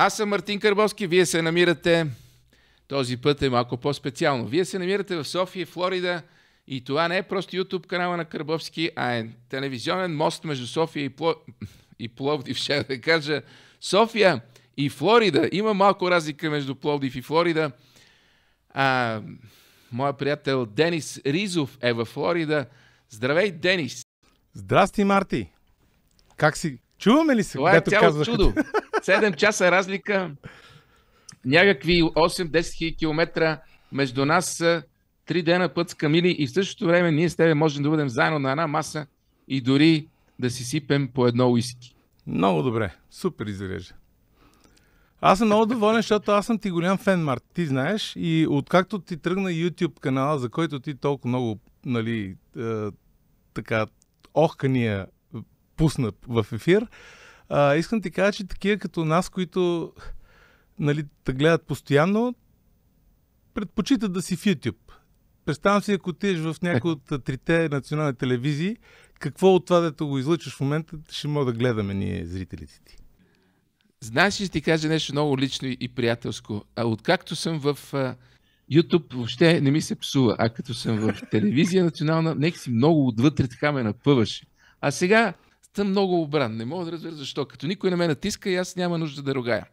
Аз съм Мартин Карбовски, вие се намирате, този път е малко по-специално, вие се намирате в София, Флорида и това не е просто YouTube канала на Карбовски, а е телевизионен мост между София и, Пло... и Пловдив, ще да кажа. София и Флорида. Има малко разлика между Пловдив и Флорида. А, моя приятел Денис Ризов е във Флорида. Здравей, Денис! Здрасти, Марти! Как си? Чуваме ли се? Това е цяло казваш? чудо. 7 часа разлика, някакви 8-10 хиляди километра между нас са дена път с камили и в същото време ние с тебе можем да бъдем заедно на една маса и дори да си сипем по едно уиски. Много добре. Супер изрежа. Аз съм много доволен, защото аз съм ти голям фен, Март. Ти знаеш и откакто ти тръгна YouTube канала, за който ти толкова много, нали, е, така, охкания пусна в ефир, а, искам ти кажа, че такива като нас, които нали, те гледат постоянно, предпочитат да си в YouTube. Представям си, ако отидеш в някои от трите национални телевизии, какво от това, дето го излъчваш в момента, ще мога да гледаме ние, зрителите ти. Знаеш, ли ще ти кажа нещо много лично и приятелско. А откакто съм в а, YouTube, въобще не ми се псува. А като съм в телевизия национална, нека си много отвътре така ме напъваш. А сега съм много обран. Не мога да разбера защо. Като никой не ме натиска и аз няма нужда да ругая.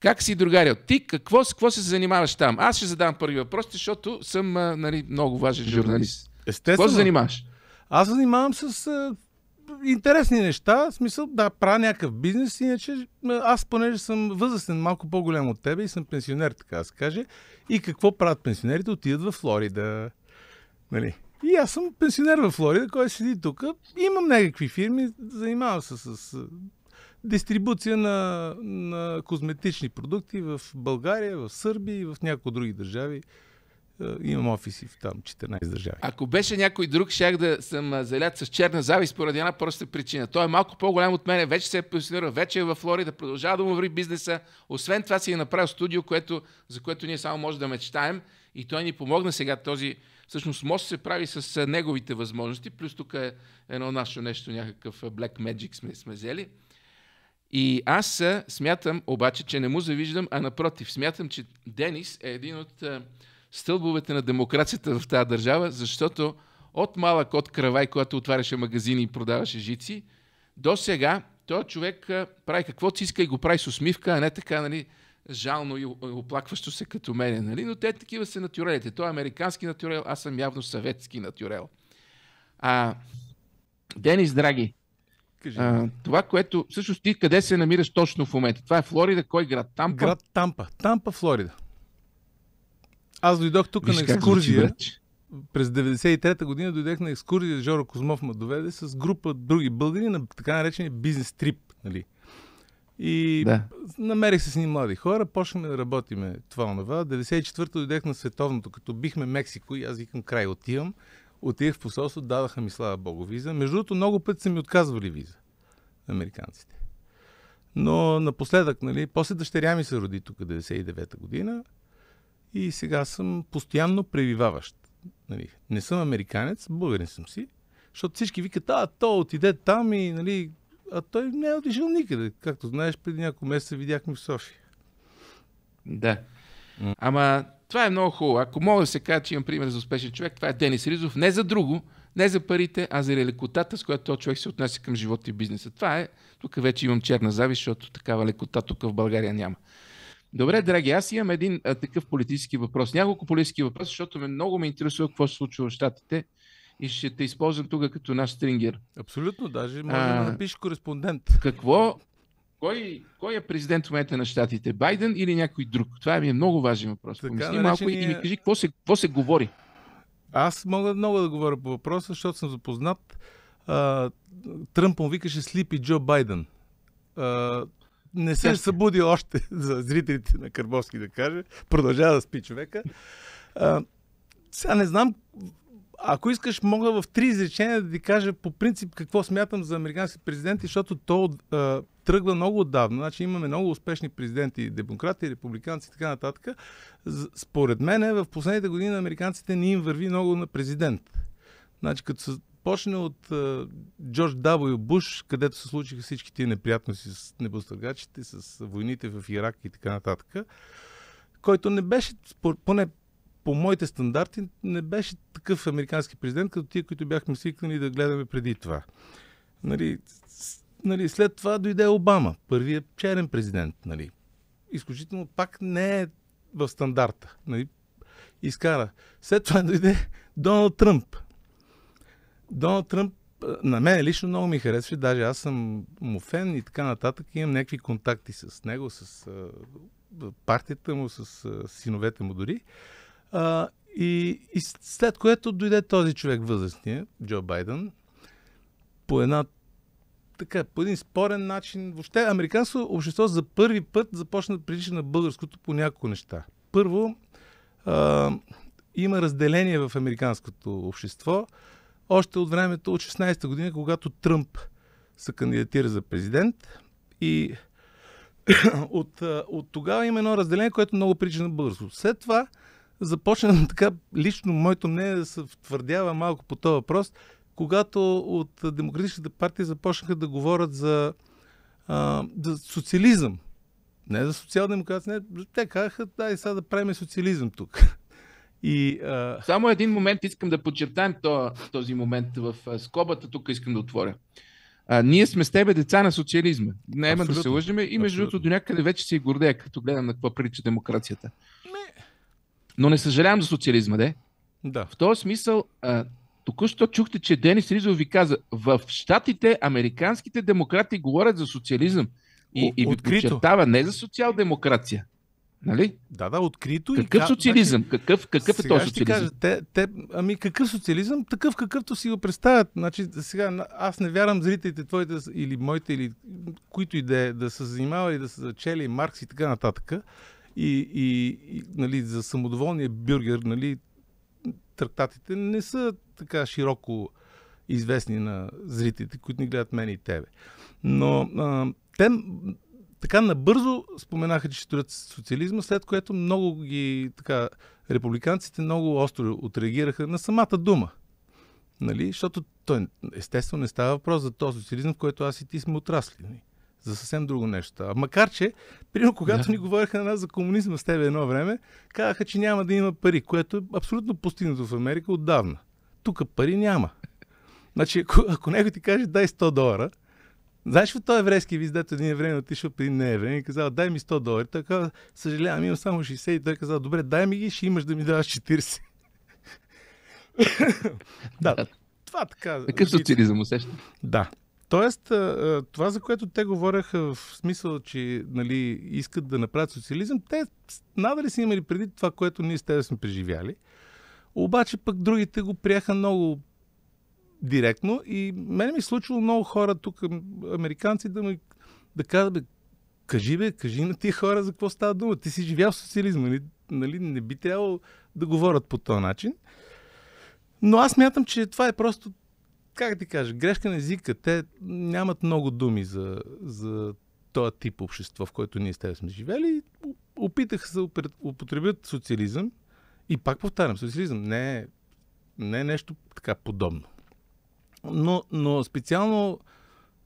Как си, другаря? Ти какво, с какво се занимаваш там? Аз ще задам първи въпрос, защото съм нали, много важен журналист. Естествено. Какво се занимаваш? Аз занимавам с а, интересни неща. В смисъл да правя някакъв бизнес, иначе аз понеже съм възрастен, малко по-голям от тебе и съм пенсионер, така да се каже. И какво правят пенсионерите? Отидат във Флорида. Нали? И аз съм пенсионер в Флорида, който седи тук. Имам някакви фирми, занимавам се с дистрибуция на, на козметични продукти в България, в Сърбия и в някои други държави. Е, имам офиси в там 14 държави. Ако беше някой друг, щях да съм залят с черна завист поради една проста причина. Той е малко по-голям от мен. вече се е пенсионирал, вече е в Флорида, продължава да му ври бизнеса. Освен това си е направил студио, което, за което ние само може да мечтаем. И той ни помогна сега този Всъщност мост се прави с е, неговите възможности, плюс тук е едно наше нещо, някакъв е, Black Magic сме, сме взели. И аз е, смятам обаче, че не му завиждам, а напротив, смятам, че Денис е един от стълбовете на демокрацията в тази държава, защото от малък от Кравай, когато отваряше магазини и продаваше жици, до сега този човек прави каквото си иска и го прави с усмивка, а не така, нали, жално и оплакващо се като мене, нали? но те такива са натюрелите. Той е американски натюрел, аз съм явно съветски натюрел. А, Денис, драги, Кажи. А, това, което... Всъщност ти къде се намираш точно в момента? Това е Флорида, кой град? Тампа? Град Тампа. Тампа, Флорида. Аз дойдох тук Виж на екскурзия. през 93-та година дойдех на екскурзия, Жоро Козмов ме доведе с група други българи на така наречения бизнес трип. Нали? И да. намерих се с ни млади хора, почнахме да работиме това онова. 94-та дойдех на световното, като бихме Мексико и аз викам край отивам. Отих в посолство, дадаха ми слава богу виза. Между другото, много пъти са ми отказвали виза американците. Но напоследък, нали, после дъщеря ми се роди тук 99-та година и сега съм постоянно превиваващ. Нали. Не съм американец, българен съм си, защото всички викат, а, то отиде там и нали, а той не е отишъл никъде. Както знаеш, преди няколко месеца видяхме в София. Да. Ама това е много хубаво. Ако мога да се кажа, че имам пример за успешен човек, това е Денис Ризов. Не за друго, не за парите, а за лекотата, с която този човек се отнася към живота и бизнеса. Това е, тук вече имам черна завист, защото такава лекота тук в България няма. Добре, драги, аз имам един а, такъв политически въпрос. Няколко политически въпроса, защото ме много ме интересува какво се случва в Штатите и ще те използвам тук като наш стрингер. Абсолютно, даже може а, да напишеш кореспондент. Какво? Кой, кой е президент в момента на щатите? Байден или някой друг? Това ми е много важен въпрос. Така, Помисли наречения... малко и ми кажи какво се, какво се говори. Аз мога много да говоря по въпроса, защото съм запознат. Тръмп му викаше Слипи Джо Байден. А, не се е събуди още за зрителите на Карбовски да каже. Продължава да спи човека. А, сега не знам ако искаш, мога в три изречения да ти кажа по принцип какво смятам за американски президенти, защото то а, е, тръгва много отдавна. Значи имаме много успешни президенти, демократи, републиканци и така нататък. Според мен е, в последните години американците ни им върви много на президент. Значи като се почне от а, е, Джордж W. Буш, където се случиха всички тия неприятности с небостъргачите, с войните в Ирак и така нататък, който не беше, поне по моите стандарти не беше такъв американски президент, като тия, които бяхме свикнали да гледаме преди това. Нали, нали, след това дойде Обама, първият черен президент. Нали. Изключително пак не е в стандарта. Нали, изкара. След това дойде Доналд Тръмп. Доналд Тръмп на мен лично много ми харесваше, даже аз съм му фен и така нататък. Имам някакви контакти с него, с партията му, с синовете му дори. А, и, и след което дойде този човек възрастния, Джо Байден, по една така, по един спорен начин. Въобще, американското общество за първи път започна да прилича на българското по няколко неща. Първо, а, има разделение в американското общество още от времето от 16-та година, когато Тръмп се кандидатира за президент и от, от тогава има едно разделение, което много прилича на българското. След това започна така лично моето мнение да се втвърдява малко по този въпрос, когато от демократичните партии започнаха да говорят за, а, за социализъм. Не за социал демократи не. Те казаха, дай сега да правим социализъм тук. И, а... Само един момент искам да подчертаем този момент в скобата, тук искам да отворя. А, ние сме с тебе деца на социализма. Не има да се лъжиме и между другото до някъде вече си гордея, като гледам на какво прилича демокрацията. Но не съжалявам за социализма, де. Да. В този смисъл, а, току-що чухте, че Денис Ризов ви каза, в Штатите американските демократи говорят за социализъм. И, О, и ви подчертава не за социал-демокрация. Нали? Да, да, открито. Какъв и... социализъм? Значи, какъв, какъв е сега този социализъм? Кажа, те, те, ами какъв социализъм? Такъв какъвто си го представят. Значи, сега аз не вярвам зрителите твоите или моите, или които и да, е, да са занимавали, да са зачели Маркс и така нататък и, и, и нали, за самодоволния бюргер, нали, трактатите не са така широко известни на зрителите, които ни гледат мен и тебе. Но а, те така набързо споменаха, че ще строят социализма, след което много ги, така, републиканците много остро отреагираха на самата дума. Нали? Защото той, естествено, не става въпрос за този социализъм, в който аз и ти сме отрасли. Нали? за съвсем друго нещо. А макар, че, примерно, когато да. ни говореха на нас за комунизма с теб едно време, казаха, че няма да има пари, което е абсолютно постигнато в Америка отдавна. Тук пари няма. Значи, ако, ако някой ти каже, дай 100 долара, знаеш ли той еврейски виз, дето един еврей отишъл при еврей и казал, дай ми 100 долара. Той казал, съжалявам, имам само 60 и той казал, добре, дай ми ги, ще имаш да ми даваш 40. да, това така. Какъв социализъм усеща? Да. Тоест, това, за което те говореха в смисъл, че нали, искат да направят социализъм, те надали са имали преди това, което ние с тебе сме преживяли. Обаче пък другите го приеха много директно и мен ми е случило много хора тук, американци, да ми да казват, бе, кажи бе, кажи на тия хора за какво става дума. Ти си живял в социализма, нали, нали не би трябвало да говорят по този начин. Но аз мятам, че това е просто как ти кажа, грешка на езика. Те нямат много думи за, за този тип общество, в който ние с теб сме живели. Опитаха се да употребят социализъм. И пак повтарям, социализъм не е, не е нещо така подобно. Но, но специално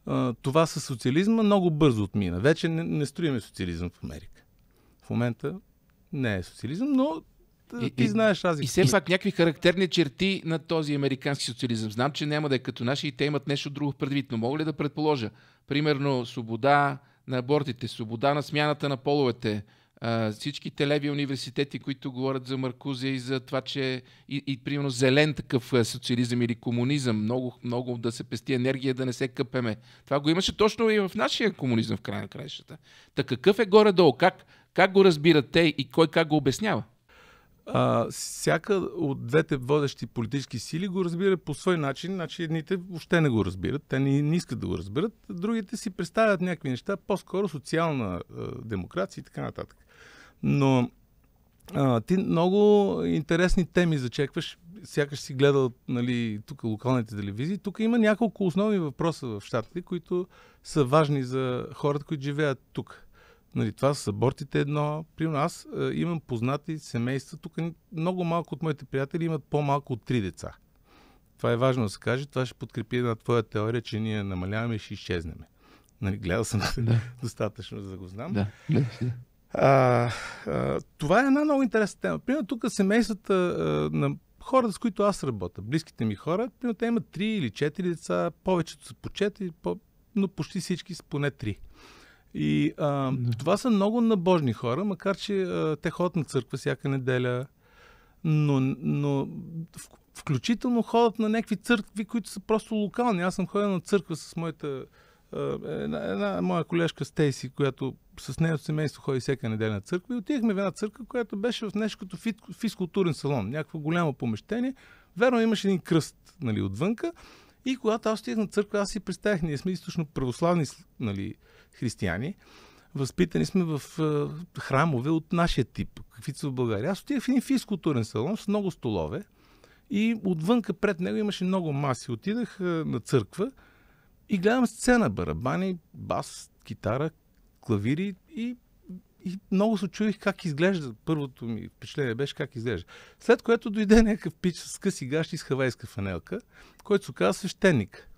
а, това с социализма много бързо отмина. Вече не, не строиме социализъм в Америка. В момента не е социализъм, но ти и, знаеш разликата. И все пак някакви характерни черти на този американски социализъм. Знам, че няма да е като наши и те имат нещо друго предвид, но мога ли да предположа? Примерно свобода на абортите, свобода на смяната на половете, всичките леви университети, които говорят за Маркузия и за това, че и, и примерно зелен такъв социализъм или комунизъм, много, много да се пести енергия, да не се къпеме. Това го имаше точно и в нашия комунизъм в края на краищата. Та какъв е горе-долу? Как, как го разбират те и кой как го обяснява? А, всяка от двете водещи политически сили го разбира по свой начин. Значи едните въобще не го разбират, те не, не искат да го разберат. Другите си представят някакви неща, по-скоро социална а, демокрация и така нататък. Но а, ти много интересни теми зачекваш. Сякаш си гледал нали, тук локалните телевизии. Тук има няколко основни въпроса в щатите, които са важни за хората, които живеят тук. Нали, това са абортите едно. Примерно аз е, имам познати семейства, тук много малко от моите приятели имат по-малко от три деца. Това е важно да се каже. Това ще подкрепи една твоя теория, че ние намаляваме и ще изчезнеме. Нали, гледал съм да. достатъчно, за да го знам. Да. А, а, това е една много интересна тема. Примерно тук семействата а, на хората, с които аз работя, близките ми хора, примерно те имат три или четири деца, повечето са по четири, по, но почти всички са поне три. И а, да. това са много набожни хора, макар че а, те ходят на църква всяка неделя, но, но в, включително ходят на някакви църкви, които са просто локални. Аз съм ходил на църква с моята една, една моя колежка Стейси, която с нея от семейство ходи всяка неделя на църква и отидахме в една църква, която беше в нещо като физкултурен салон, някакво голямо помещение. Верно имаше един кръст нали, отвънка и когато аз стих на църква, аз си представях, ние сме източно православни нали, християни, възпитани сме в е, храмове от нашия тип, каквито са в България. Аз отидах в един физкултурен салон с много столове и отвънка пред него имаше много маси. Отидах е, на църква и гледам сцена, барабани, бас, китара, клавири и и много се чуих как изглежда. Първото ми впечатление беше как изглежда. След което дойде някакъв пич с къси гащи с хавайска фанелка, който се оказа свещеник,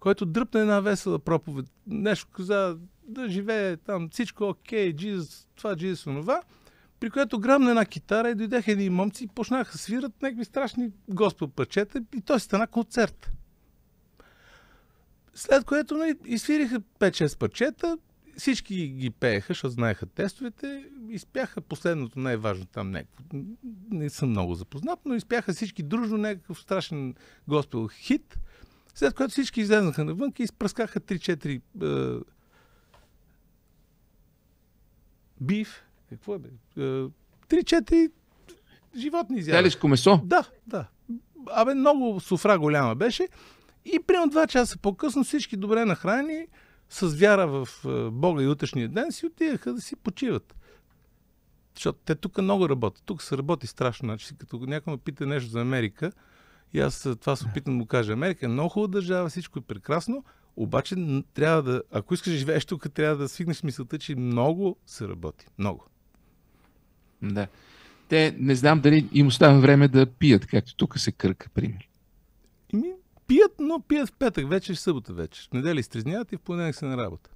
който дръпна една весела проповед. Нещо каза да живее там всичко окей, okay, Jesus, това, Jesus, е онова. При което грабна една китара и дойдеха едни момци и почнаха да свират някакви страшни господ парчета и той стана концерт. След което нали, и свириха 5-6 парчета, всички ги пееха, защото знаеха тестовете. Изпяха последното най-важно там някакво. Не съм много запознат, но изпяха всички дружно някакъв страшен госпел хит. След което всички излезнаха навън и изпръскаха 3-4 е, биф. Какво е бе? Е, 3-4 животни изядаха. Телешко месо? Да, да. Абе, много суфра голяма беше. И примерно 2 часа по-късно всички добре нахранени с вяра в е, Бога и утрешния ден си отидаха да си почиват. Защото те тук много работят. Тук се работи страшно. Значи, като някой ме пита нещо за Америка, и аз е, това се опитам да му кажа. Америка е много хубава държава, всичко е прекрасно, обаче трябва да, ако искаш да живееш тук, трябва да свикнеш мисълта, че много се работи. Много. Да. Те не знам дали им оставя време да пият, както тук се кърка, пример. Ими, пият, но пият в петък вечер и събота вечер. В неделя изтрезняват и в понеделник са на работа.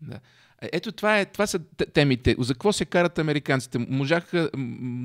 Да. Ето това, е, това са темите. За какво се карат американците? Можаха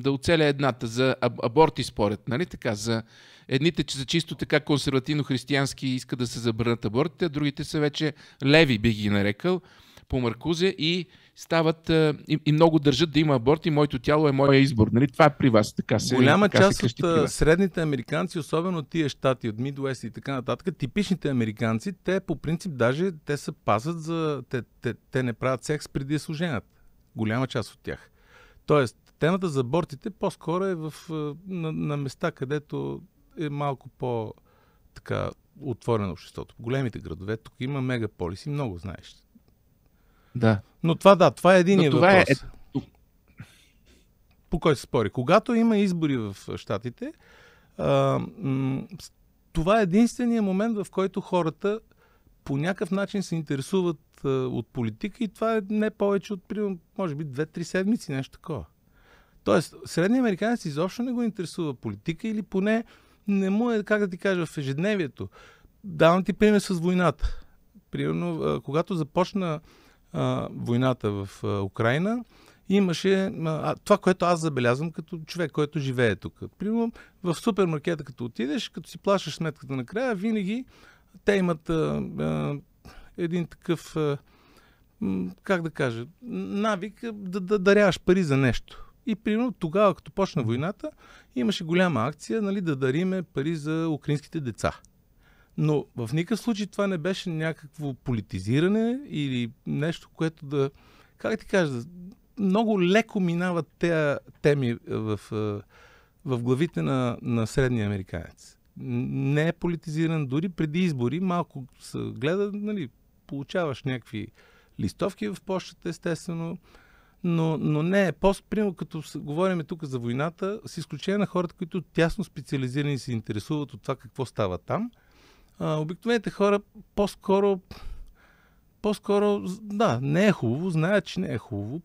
да оцеля едната за аборти, според, нали така? За едните, че за чисто така консервативно-християнски иска да се забранят абортите, а другите са вече леви, би ги нарекал, по Маркузе и стават а, е, и, и много държат да има аборт и моето тяло е моя избор. Нали? Това е при вас. Така се, Голяма така част се от е, средните американци, особено тия щати от Midwest и така нататък, типичните американци, те по принцип даже те се пазат за... Те, те, те не правят секс преди да служенят. Голяма част от тях. Тоест, темата за абортите по-скоро е в, е, на, на места, където е малко по- така отворено обществото. Големите градове, тук има мегаполиси, много знаеш. Да. Но това да, това е един е въпрос. Е... По кой се спори. Когато има избори в Штатите, това е единствения момент, в който хората по някакъв начин се интересуват от политика и това е не повече от, може би 2-3 седмици, нещо такова. Тоест, средният американец изобщо не го интересува политика или поне не му е, как да ти кажа, в ежедневието. Давам ти пример с войната. Примерно, когато започна войната в Украина, имаше а, това, което аз забелязвам като човек, който живее тук. Примерно в супермаркета, като отидеш, като си плащаш сметката накрая, винаги те имат а, а, един такъв, а, как да кажа, навик да, да даряваш пари за нещо. И примерно тогава, като почна войната, имаше голяма акция нали, да дариме пари за украинските деца. Но в никакъв случай това не беше някакво политизиране или нещо, което да, как ти кажа, много леко минават тези теми в, в главите на, на средния американец. Не е политизиран дори преди избори, малко се гледа, нали, получаваш някакви листовки в почтата, естествено, но, но не е. по примерно като говорим тук за войната, с изключение на хората, които тясно специализирани се интересуват от това какво става там – а, обикновените хора по-скоро, по-скоро, да, не е хубаво, знаят, че не е хубаво.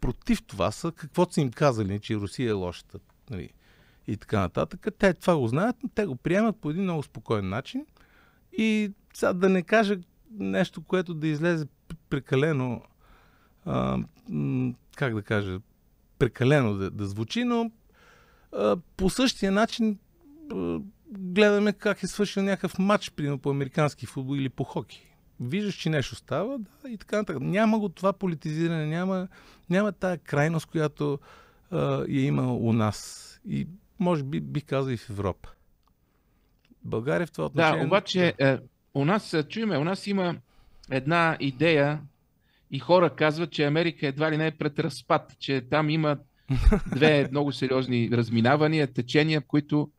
Против това са, каквото са им казали, че Русия е лошата. Нали, и така нататък. Те това го знаят, но те го приемат по един много спокоен начин. И сега да не кажа нещо, което да излезе прекалено, а, как да кажа, прекалено да, да звучи, но а, по същия начин а, гледаме как е свършил някакъв матч, примерно по американски футбол или по хоки. Виждаш, че нещо става да, и така нататък. Няма го това политизиране, няма, няма тая крайност, която а, е има у нас. И може би бих казал и в Европа. България в това отношение... Да, обаче е, у нас, е, чуеме, у нас има една идея и хора казват, че Америка едва ли не е пред разпад, че там има две много сериозни разминавания, течения, които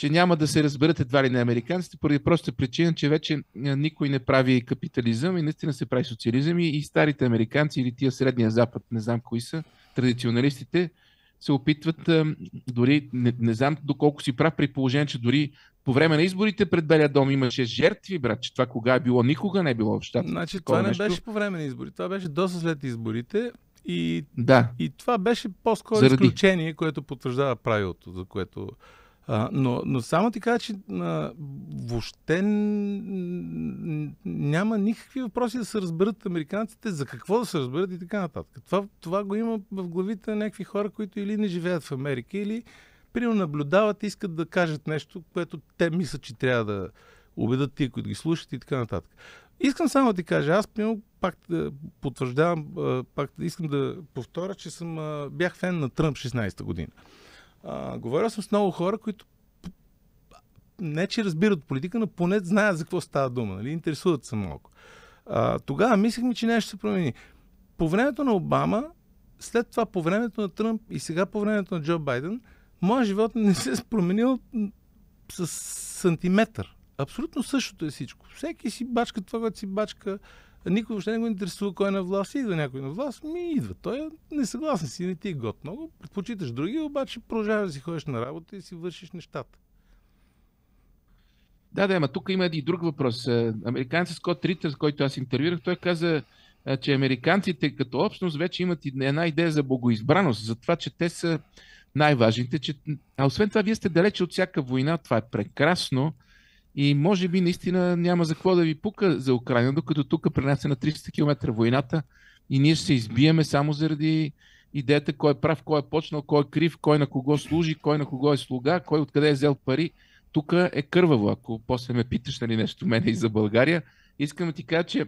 че няма да се разберат едва ли на американците, поради проста причина, че вече никой не прави капитализъм и наистина се прави социализъм и, и старите американци или тия средния запад, не знам кои са, традиционалистите, се опитват, дори не, не знам доколко си прав, при положение, че дори по време на изборите пред Белия дом имаше жертви, брат, че това кога е било, никога не е било в щата. Значи това не нещо. беше по време на изборите, това беше доста след изборите и, да. и това беше по-скоро Заради. изключение, което потвърждава правилото, за което а, но, но само ти кажа, че а, въобще няма никакви въпроси да се разберат американците, за какво да се разберат и така нататък. Това, това го има в главите на някакви хора, които или не живеят в Америка, или прино наблюдават и искат да кажат нещо, което те мислят, че трябва да убедат тия, които ги слушат и така нататък. Искам само да ти кажа, аз примерно пак да потвърждавам, пак искам да повторя, че съм, бях фен на Тръмп 16-та година. А, говоря съм с много хора, които не че разбират политика, но поне знаят за какво става дума. Нали? Интересуват се малко. А, тогава мислехме, че нещо се промени. По времето на Обама, след това по времето на Тръмп и сега по времето на Джо Байден, моят живот не се е променил с сантиметър. Абсолютно същото е всичко. Всеки си бачка това, което си бачка. Никой въобще не го интересува кой е на власт. Идва някой на власт, ми идва. Той е несъгласен си, не ти е гот много. Предпочиташ други, обаче продължаваш да си ходиш на работа и си вършиш нещата. Да, да, ама тук има и друг въпрос. Е, Американцът Скот Ритър, който аз интервюрах, той каза, е, че американците като общност вече имат една идея за богоизбраност, за това, че те са най-важните. Че... А освен това, вие сте далече от всяка война, това е прекрасно. И може би наистина няма за какво да ви пука за Украина, докато тук при нас е на 300 км войната и ние ще се избиеме само заради идеята кой е прав, кой е почнал, кой е крив, кой на кого служи, кой на кого е слуга, кой откъде е взел пари. Тук е кърваво, ако после ме питаш нали, нещо мене и за България. Искам да ти кажа, че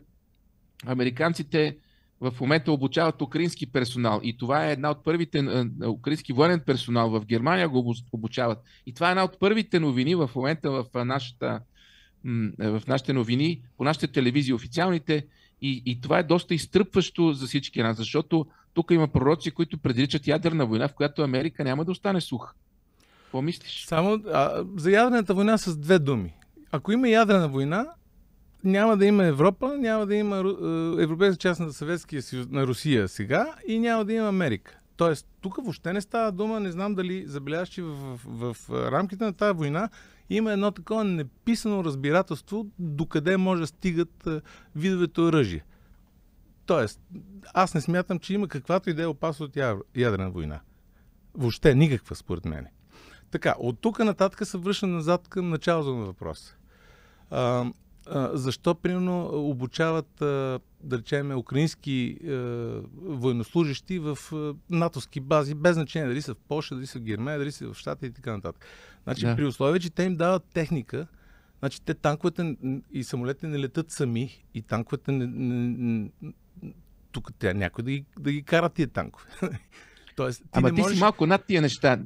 американците в момента обучават украински персонал. И това е една от първите, е, е, украински военен персонал в Германия го обучават. И това е една от първите новини в момента в, е, нашата, в нашите новини, по нашите телевизии официалните. И, и това е доста изтръпващо за всички нас, защото тук има пророци, които предричат ядерна война, в която Америка няма да остане суха. Какво мислиш? Само а, за ядрената война с две думи. Ако има ядрена война, няма да има Европа, няма да има е, Европейска част на Съветския съюз, на Русия сега и няма да има Америка. Тоест, тук въобще не става дума, не знам дали забелязваш, че в, в, в рамките на тази война има едно такова неписано разбирателство докъде може да стигат е, видовете оръжие. Тоест, аз не смятам, че има каквато и да е опасност от ядрена война. Въобще никаква, според мен. Така, от тук нататък се връща назад към началото на въпроса защо, примерно, обучават, да речем, украински военнослужащи в натовски бази, без значение дали са в Польша, дали са в Германия, дали са в Штата и така нататък. Значи, да. при условие, че те им дават техника, значи те танковете и самолетите не летат сами и танковете не, не, не, тук трябва някой да ги, да ги кара тия танкове. Тоест, ти Ама ти можеш... си малко над тия неща.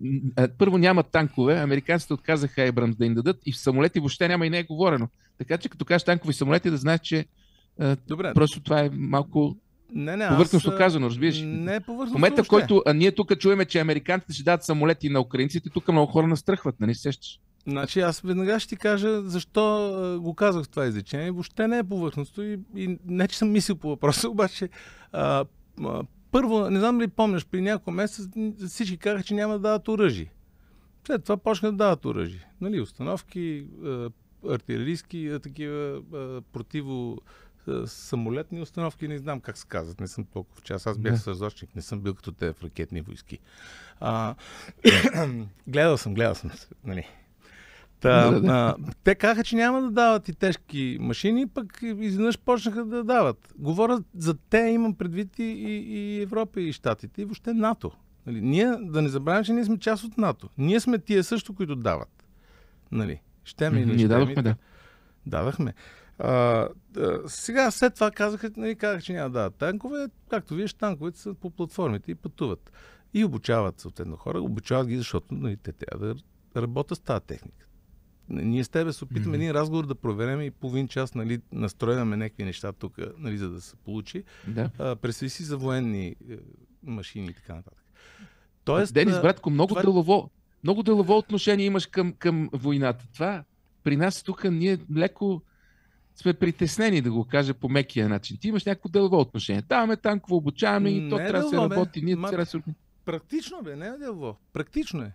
Първо няма танкове, американците отказаха Ебрамс да им дадат и в самолети въобще няма и не е говорено. Така че като кажеш танкови самолети, да знаеш, че а, Добре. просто това е малко не, не, повърхностно аз... казано, разбираш? Не е повърхностно. В момента, в който а, ние тук чуваме, че американците ще дадат самолети на украинците, тук много хора настръхват, нали сещаш? Значи аз веднага ще ти кажа защо а, го казах това изречение. Въобще не е повърхностно и, и не, че съм мислил по въпроса, обаче а, а, първо, не знам ли помняш, при няколко месеца всички казаха, че няма да дадат оръжие. След това почнаха да дават оръжие. Нали, установки, артилерийски такива противо самолетни установки, не знам как се казват, не съм толкова в час. Аз бях да. не съм бил като те в ракетни войски. А, гледал съм, гледал съм. Нали. Та, да. А, те казаха, че няма да дават и тежки машини, пък изведнъж почнаха да дават. Говоря за те, имам предвид и, и Европа, и Штатите, и въобще НАТО. Нали, ние, да не забравяме, че ние сме част от НАТО. Ние сме тия също, които дават. Нали? Ще ми, mm-hmm, не ще дадохме, ми. да. Дадахме. А, а, сега, след това казаха, нали, казах, че няма да дадат танкове. Както виждаш, танковете са по платформите и пътуват. И обучават съответно хора. Обучават ги, защото нали, те трябва да работят с тази техника. Ние с тебе се опитаме mm-hmm. един разговор да проверим и половин час, нали, настрояваме някакви неща тук, нали, за да се получи. Да. А, представи си за военни е, машини и така нататък. Тоест, Денис, братко, много това... делово, много делово отношение имаш към, към войната. Това при нас тук ние леко сме притеснени, да го кажа по мекия начин. Ти имаш някакво делово отношение. Даваме танково, обучаваме и то е трябва да се работи. Ние Ма, трябва... Практично бе, не е делово. Практично е.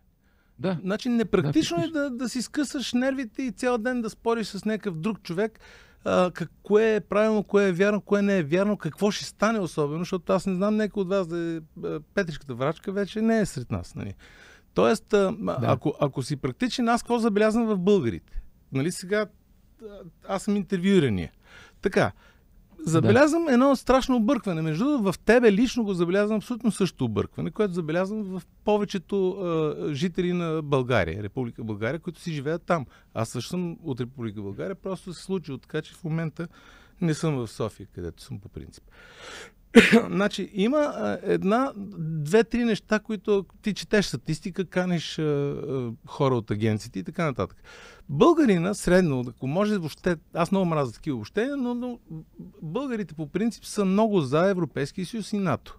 Да. Значи непрактично да, е да, да си скъсаш нервите и цял ден да спориш с някакъв друг човек, а, как, кое е правилно, кое е вярно, кое не е вярно, какво ще стане особено, защото аз не знам някой от вас да е... Петричката врачка вече не е сред нас. Нали. Тоест, да. ако, ако си практичен, аз какво забелязвам в българите? Нали сега аз съм интервюирания. Така, забелязвам да. едно страшно объркване. Между другото, в тебе лично го забелязвам абсолютно също объркване, което забелязвам в повечето а, жители на България, Република България, които си живеят там. Аз също съм от Република България, просто се случи така, че в момента не съм в София, където съм по принцип. значи, има една, две-три неща, които ти четеш статистика, каниш е, хора от агенциите и така нататък. Българина, средно, ако може въобще, аз много мразя такива въобще, но, но българите по принцип са много за Европейския съюз и НАТО.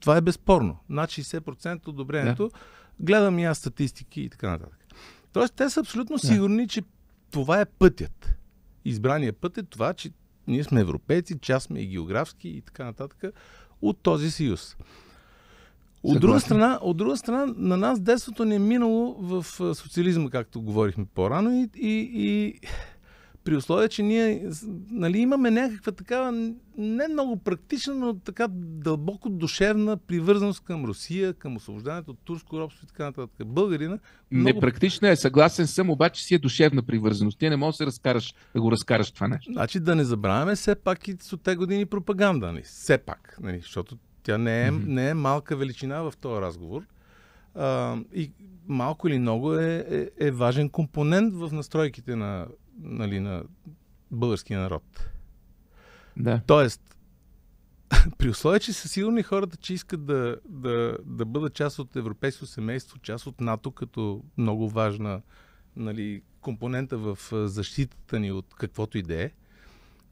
Това е безспорно. Над 60% от одобрението. Да. Гледам и аз статистики и така нататък. Тоест, те са абсолютно сигурни, да. че това е пътят. Избрания път е това, че ние сме европейци, част сме и географски и така нататък от този съюз. От друга, страна, от друга страна, на нас детството ни е минало в социализма, както говорихме по-рано, и, и, и при условие, че ние нали, имаме някаква такава не много практична, но така дълбоко душевна привързаност към Русия, към освобождането от турско робство и така нататък. Българина. Много... Непрактична е, съгласен съм, обаче си е душевна привързаност. Ти не можеш да, се разкараш, да го разкараш това нещо. Значи да не забравяме все пак и соте години пропаганда. Нали? Все пак, нали? защото тя не е, mm-hmm. не е малка величина в този разговор. А, и малко или много е, е, е важен компонент в настройките на нали, на българския народ. Да. Тоест, при условие, че са сигурни хората, че искат да, да, да бъдат част от европейско семейство, част от НАТО като много важна нали, компонента в защитата ни от каквото и да е,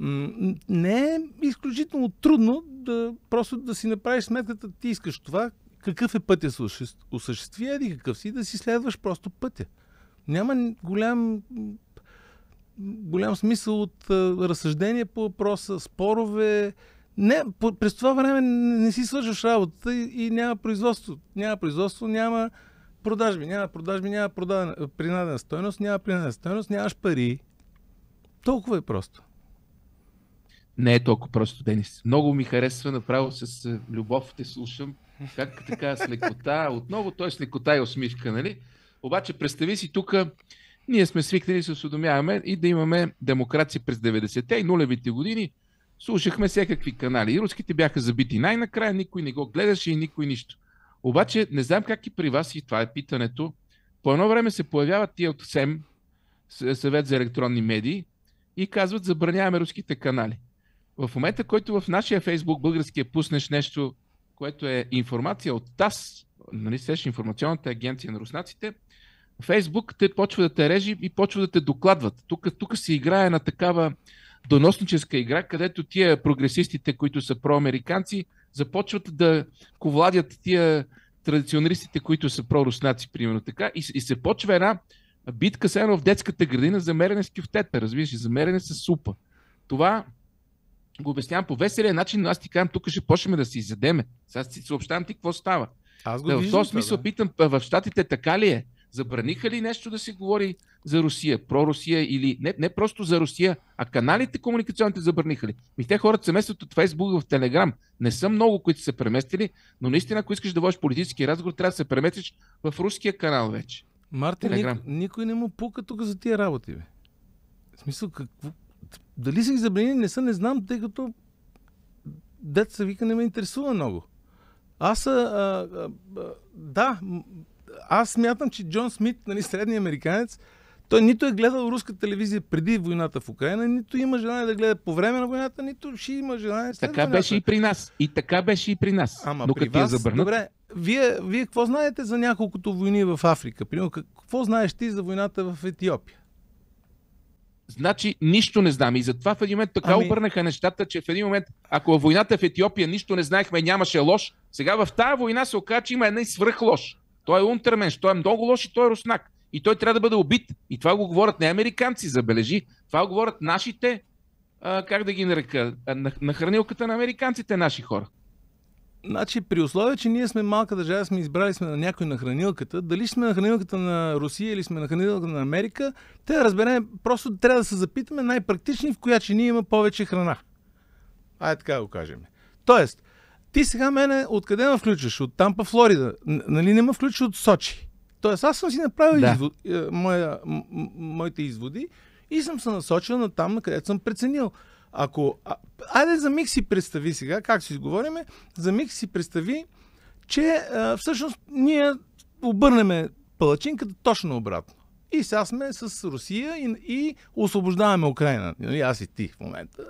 не е изключително трудно да просто да си направиш сметката, ти искаш това, какъв е пътя се осъществи, еди какъв си, да си следваш просто пътя. Няма голям голям смисъл от разсъждения по въпроса, спорове. Не, през това време не си свършваш работата и, и няма производство. Няма производство, няма продажби. Няма продажби, няма продаден, принадена стойност, няма принадена стойност, нямаш пари. Толкова е просто. Не е толкова просто, Денис. Много ми харесва, направо с любов те слушам. Как така, с лекота, отново той с лекота и усмивка, нали? Обаче представи си тук ние сме свикнали да се осведомяваме и да имаме демокрация през 90-те и нулевите години. Слушахме всякакви канали. И руските бяха забити най-накрая, никой не го гледаше и никой нищо. Обаче не знам как и при вас, и това е питането, по едно време се появяват тия от СЕМ, съвет за електронни медии, и казват забраняваме руските канали. В момента, който в нашия Фейсбук българския е пуснеш нещо, което е информация от ТАС, нали, сеш, информационната агенция на руснаците, Фейсбук те почва да те режи и почва да те докладват. Тук, тук се играе на такава доносническа игра, където тия прогресистите, които са проамериканци, започват да ковладят тия традиционалистите, които са проруснаци, примерно така. И, и се почва една битка се едно в детската градина за мерене с кюфтета, разбираш, за мерене с супа. Това го обяснявам по веселия начин, но аз ти казвам, тук ще почнем да си изядеме. Сега си съобщавам ти какво става. Аз го да, в този смисъл да. питам, в Штатите така ли е? Забраниха ли нещо да се говори за Русия, про Русия или не, не просто за Русия, а каналите комуникационните забраниха ли? И те хората се местват от Facebook в Телеграм. Не са много, които са се преместили, но наистина, ако искаш да водиш политически разговор, трябва да се преместиш в руския канал вече. Мартин, ник, никой не му пука тук за тия работи, бе. В смисъл, какво... дали са ги забранили, не са, не знам, тъй като деца вика не ме интересува много. Аз, а, а, а, да, аз смятам, че Джон Смит, нали, средния американец, той нито е гледал руска телевизия преди войната в Украина, нито има желание да гледа по време на войната, нито ще има желание след Така войната. беше и при нас. И така беше и при нас. Ама Но при вас, забърнат... добре, вие, вие какво знаете за няколкото войни в Африка? Примерно, какво знаеш ти за войната в Етиопия? Значи нищо не знам. И затова в един момент така ами... обърнаха нещата, че в един момент, ако във е войната в Етиопия нищо не знаехме, нямаше лош, сега в тази война се оказа, че има една и свръх лош. Той е унтерменш, той е много лош и той е руснак. И той трябва да бъде убит. И това го говорят не американци, забележи. Това го говорят нашите, а, как да ги нарека, на, на хранилката на американците, наши хора. Значи, при условие, че ние сме малка държава, сме избрали сме на някой на хранилката, дали сме на хранилката на Русия или сме на хранилката на Америка, те да разберем, просто трябва да се запитаме най-практични, в коя че ние има повече храна. Ай така го кажем. Тоест, ти сега мене откъде ме включваш? От Тампа, Флорида. Нали не ме включваш от Сочи? Тоест аз съм си направил да. извод, е, моя, моите изводи и съм се насочил на там, на където съм преценил. Ако... А, айде за миг си представи сега, как си изговориме, за миг си представи, че а, е, всъщност ние обърнеме палачинката точно обратно. И сега сме с Русия и, и освобождаваме Украина. Нали, аз и ти в момента.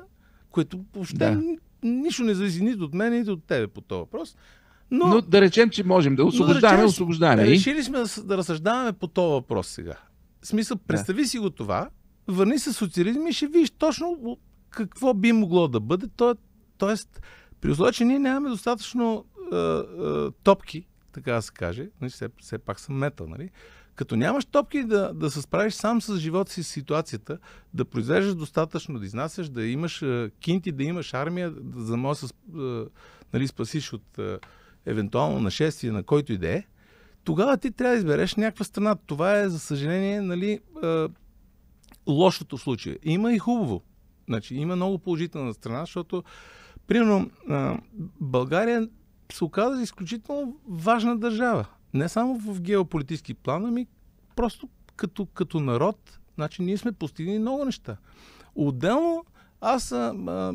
Което въобще да нищо не зависи нито от мен, нито от тебе по този въпрос. Но, но да речем, че можем да освобождаваме, да освобождаваме. Да решили сме да, да разсъждаваме по този въпрос сега. В смисъл, представи да. си го това, върни с социализма и ще видиш точно какво би могло да бъде. То, е- тоест, при условие, че ние нямаме достатъчно е, е, топки, така да се каже, нали, все, все пак съм метал, нали? Като нямаш топки да, да се справиш сам с живота си, с ситуацията, да произвеждаш достатъчно, да изнасяш, да имаш кинти, да имаш армия, за да можеш да нали, спасиш от евентуално нашествие на който и да е, тогава ти трябва да избереш някаква страна. Това е, за съжаление, нали, лошото случай. случая. Има и хубаво. Значи, има много положителна страна, защото, примерно, България се оказа изключително важна държава не само в геополитически план, ами просто като, като народ, значи ние сме постигнали много неща. Отделно, аз а,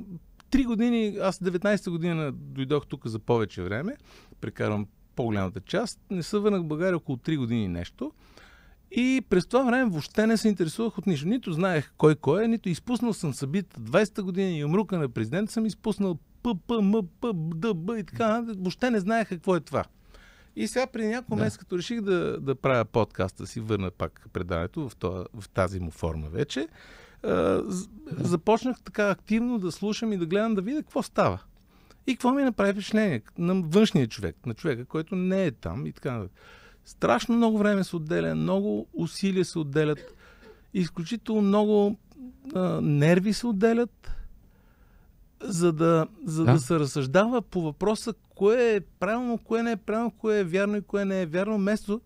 три години, аз 19-та година дойдох тук за повече време, прекарвам по-голямата част, не се върнах в България около 3 години нещо. И през това време въобще не се интересувах от нищо. Нито знаех кой кой е, нито изпуснал съм събит 20-та година и умрука на президент съм изпуснал ПП, МП, ДБ и така. Въобще не знаех какво е това. И сега при няколко да. месеца, като реших да, да правя подкаста си, върна пак предаването в, това, в тази му форма вече, а, започнах така активно да слушам и да гледам да видя какво става. И какво ми направи впечатление на външния човек, на човека, който не е там и така нататък. Страшно много време се отделя, много усилия се отделят, изключително много а, нерви се отделят, за да, за да? да се разсъждава по въпроса кое е правилно, кое не е правилно, кое е вярно и кое не е вярно, вместо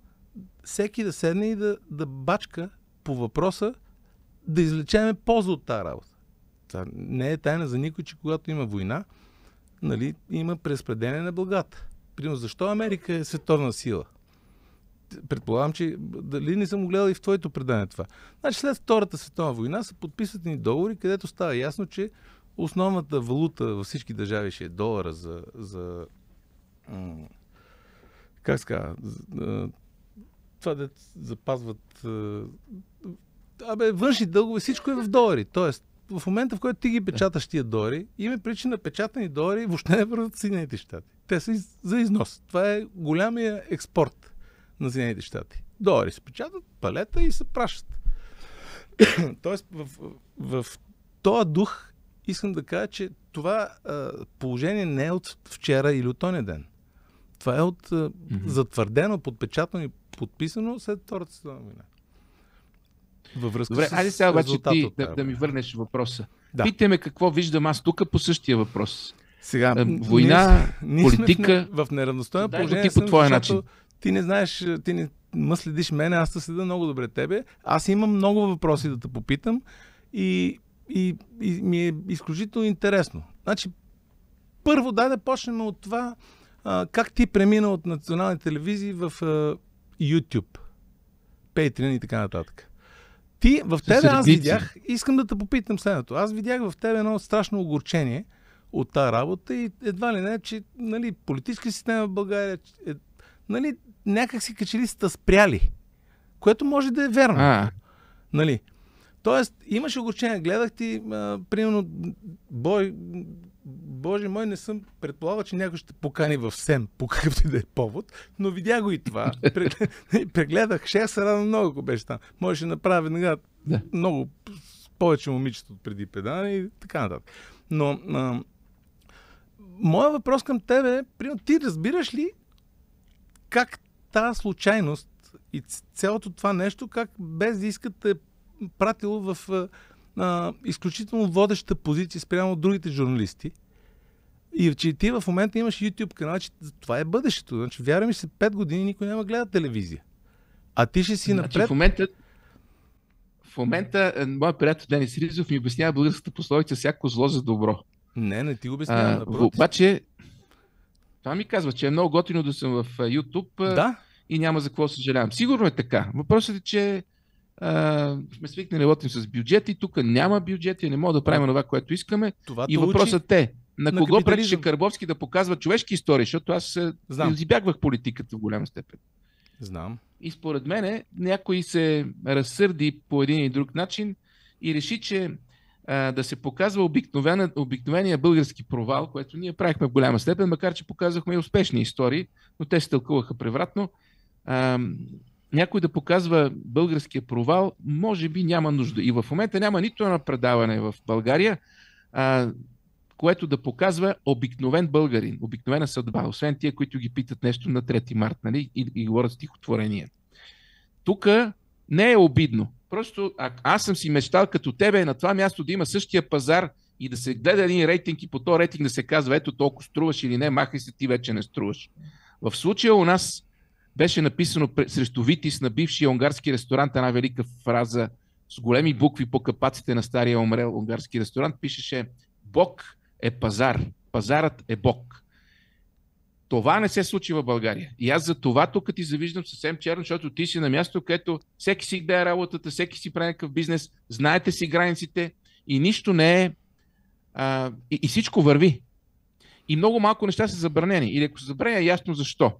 всеки да седне и да, да бачка по въпроса, да извлечеме полза от тази работа. Това не е тайна за никой, че когато има война, нали, има преспределение на благата. Примерно, защо Америка е световна сила? Предполагам, че дали не съм гледал и в твоето предание това. Значи след Втората световна война са подписани договори, където става ясно, че Основната валута във всички държави ще е долара за, за как ска, това да запазват... Абе, външни дългове, всичко е в долари. Тоест, в момента, в който ти ги печаташ тия долари, има е причина печатани долари въобще не върват Съединените щати. Те са за износ. Това е голямия експорт на Съединените щати. Долари се печатат, палета и се пращат. Тоест, в, в, в този дух искам да кажа, че това а, положение не е от вчера или от този ден. Това е от а, mm-hmm. затвърдено, подпечатано и подписано след Втората световна война. Във връзка Добре, с айде сега обаче ти да, да ми върнеш въпроса. Да. Питаме какво виждам аз тук по същия въпрос. Сега, е, война, ние, политика... Ние в, в неравностойно положение, ти по твоя начин. Ти не знаеш, ти не мъследиш следиш мене, аз те следа много добре тебе. Аз имам много въпроси да те попитам и и, и ми е изключително интересно. Значи, първо дай да почнем от това а, как ти премина от национални телевизии в а, YouTube, Patreon и така нататък. Ти, в тебе аз видях, искам да те попитам следното. Аз видях в тебе едно страшно огорчение от тази работа и едва ли не, че нали, политическа система в България, е, нали, някак си качели сте спряли, което може да е верно. А. Нали? Тоест, имаш огорчение, гледах ти, а, примерно, бой, Боже мой, не съм предполагал, че някой ще покани в СЕМ, по какъвто и да е повод, но видя го и това. Прегледах, ще се рада много, ако беше там. Можеше да направи нега, да. много повече момичета от преди педана и така нататък. Но а, моят въпрос към тебе е, примерно, ти разбираш ли как тази случайност и цялото това нещо, как без да искате пратило в а, изключително водеща позиция спрямо от другите журналисти. И че ти в момента имаш YouTube канал, че това е бъдещето. Значи, вярвам, че след 5 години никой няма гледа телевизия. А ти ще си значи, напред. В момента, в момента е, моят приятел Денис Ризов ми обяснява българската пословица всяко зло за добро. Не, не ти го обяснявам. А, обаче, това ми казва, че е много готино да съм в YouTube да? и няма за какво съжалявам. Сигурно е така. Въпросът е, че а, сме свикнали да работим с бюджети, тук няма бюджети, не мога да правим това, което искаме. Това и въпросът е, на, на кого пречеше Карбовски да показва човешки истории, защото аз е, Знам. избягвах политиката в голяма степен. Знам. И според мен някой се разсърди по един и друг начин и реши, че а, да се показва обикновена, обикновения български провал, което ние правихме в голяма степен, макар че показахме и успешни истории, но те се тълкуваха превратно. А, някой да показва българския провал, може би няма нужда. И в момента няма нито едно предаване в България, а, което да показва обикновен българин, обикновена съдба, освен тия, които ги питат нещо на 3 март нали? и, и говорят стихотворение. Тук не е обидно. Просто а, аз съм си мечтал като тебе на това място да има същия пазар и да се гледа един рейтинг и по този рейтинг да се казва ето толкова струваш или не, махай се ти вече не струваш. В случая у нас беше написано срещу Витис на бившия унгарски ресторант една велика фраза с големи букви по капаците на стария умрел унгарски ресторант. Пишеше Бог е пазар. Пазарът е Бог. Това не се случи в България. И аз за това тук ти завиждам съвсем черно, защото ти си на място, където всеки си гледа работата, всеки си прави някакъв бизнес, знаете си границите и нищо не е. А, и, и всичко върви. И много малко неща са забранени. Или ако се забраня е ясно защо.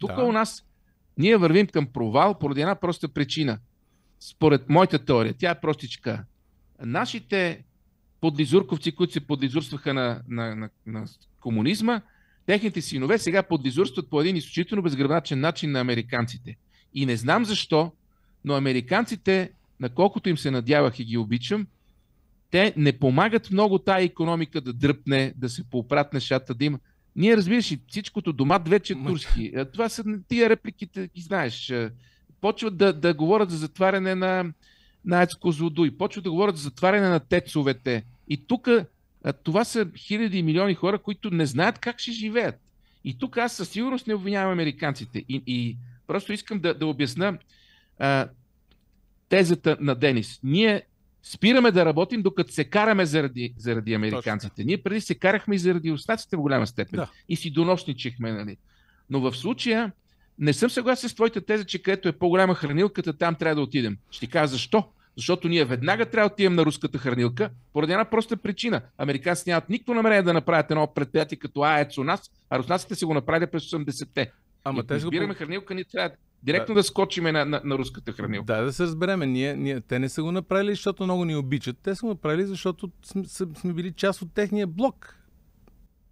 Тук да. у нас ние вървим към провал поради една проста причина. Според моята теория, тя е простичка. Нашите подлизурковци, които се подлизурстваха на, на, на, на комунизма, техните синове сега подлизурстват по един изключително безгръбначен начин на американците. И не знам защо, но американците, наколкото им се надявах и ги обичам, те не помагат много тая економика да дръпне, да се поопрат нещата, да има. Ние разбираш и всичкото домат вече е турски. Това са тия репликите, ги знаеш. Е. Почват да, да говорят за затваряне на, на Ецко Почват да говорят за затваряне на тецовете. И тук е, това са хиляди и милиони хора, които не знаят как ще живеят. И тук аз със сигурност не обвинявам американците. И, и просто искам да, да обясна а, е, тезата на Денис. Ние Спираме да работим, докато се караме заради, заради американците. Точно. Ние преди се карахме и заради остатите в голяма степен. Да. И си доносничихме, нали? Но в случая не съм съгласен с твоята теза, че където е по-голяма хранилката, там трябва да отидем. Ще ти кажа защо. Защото ние веднага трябва да отидем на руската хранилка, поради една проста причина. Американците нямат никакво намерение да направят едно предприятие като АЕЦ у нас, а руснаците се го направили през 80-те. Ама те избираме го... хранилка, ние трябва директно да, да скочиме на, на, на руската хранилка. Да, да се разбереме. Ние, ние, те не са го направили, защото много ни обичат. Те са го направили, защото сме, сме били част от техния блок.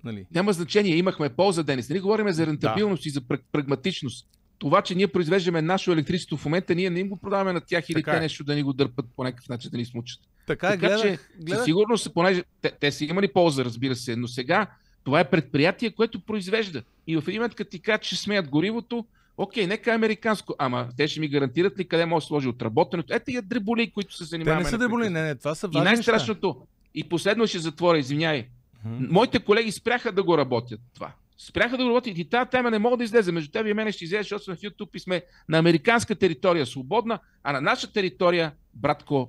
Нали? Няма значение, имахме полза, Денис. не нали говорим за рентабилност да. и за прагматичност. Това, че ние произвеждаме наше електричество в момента, ние не им го продаваме на тях или така те е. нещо да ни го дърпат по някакъв начин, да ни смучат. Така, е, така гледах, че, гледах. сигурно, понеже те, те са имали полза, разбира се, но сега това е предприятие, което произвежда. И в един момент, като ти кажат, че смеят горивото, окей, нека е американско, ама те ще ми гарантират ли къде може да сложи отработеното. Ето я дреболи, които се занимават. не са дреболи, не, не, това са важни И най-страшното, и последно ще затворя, извиняй. Моите колеги спряха да го работят това. Спряха да го работят и тази тема не мога да излезе. Между теб и мен ще излезе, защото сме в YouTube и сме на американска територия свободна, а на наша територия, братко,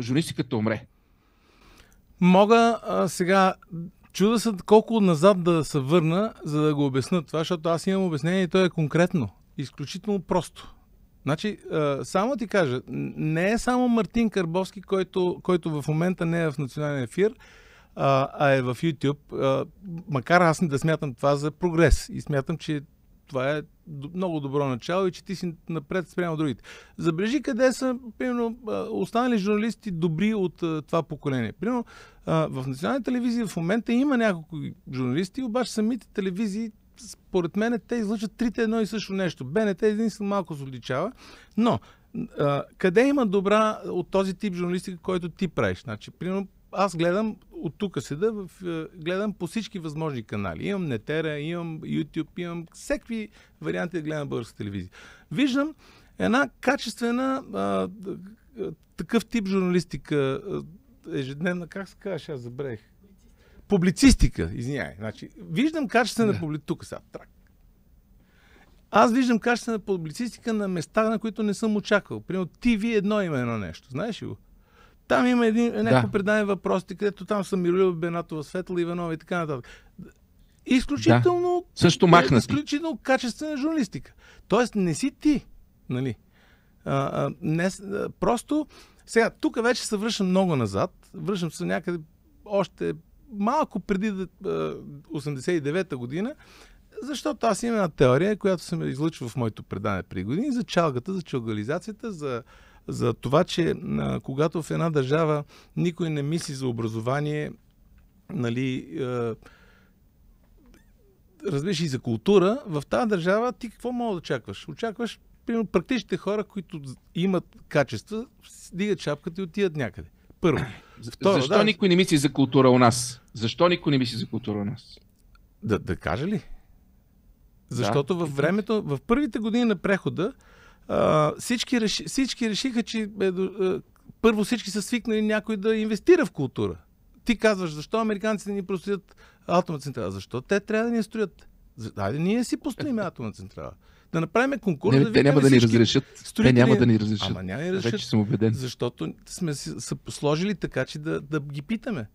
журналистиката умре. Мога а, сега Чуда се колко назад да се върна, за да го обясна това, защото аз имам обяснение и то е конкретно. Изключително просто. Значи, само ти кажа, не е само Мартин Карбовски, който, който в момента не е в националния ефир, а, а е в YouTube. А, макар аз не да смятам това за прогрес и смятам, че това е много добро начало и че ти си напред спрямо другите. Забележи къде са, примерно, останали журналисти добри от това поколение. Примерно, в национална телевизия в момента има няколко журналисти, обаче самите телевизии, според мен, те излъчат трите едно и също нещо. БНТ единствено малко се отличава, но а, къде има добра от този тип журналистика, който ти правиш? Значи, примерно, аз гледам от тук седа, в, гледам по всички възможни канали. Имам Нетера, имам YouTube, имам всеки варианти да гледам българска телевизия. Виждам една качествена а, такъв тип журналистика, ежедневна, как се казваш, аз забравих. Публицистика, извиняй. Значи, виждам качество да. публицистика. Тук сега, трак. Аз виждам качествена публицистика на места, на които не съм очаквал. Примерно TV едно има едно нещо. Знаеш ли го? Там има един, е да. някакво предание въпроси, където там са Миролюба Бенатова, Светла Иванова и така нататък. Изключително, да. Също махна. изключително качествена журналистика. Тоест не си ти. Нали? А, а, не, а, просто сега, тук вече се връщам много назад. Връщам се някъде още малко преди 89-та година, защото аз имам една теория, която съм излъчил в моето предане при години, за чалгата, за чалгализацията, за, за това, че а, когато в една държава никой не мисли за образование, нали, а, разбираш и за култура, в тази държава ти какво мога да очакваш? Очакваш примерно, практичните хора, които имат качества, дигат шапката и отиват някъде. Първо. Второ, Защо да, никой не мисли за култура у нас? Защо никой не мисли за култура у нас? Да, да каже ли? Защото да. във времето, в първите години на прехода, а, всички, реши, всички решиха, че е, е, първо всички са свикнали някой да инвестира в култура. Ти казваш, защо американците ни простоят атомна централа? Защо те трябва да ни строят? Айде, ние си построим атомна централа да направим конкурс. Не, да те няма да ни разрешат. Строители... Те няма да ни разрешат. Ама няма да ни разрешат. Вече съм убеден. Защото сме се посложили така, че да, да ги питаме.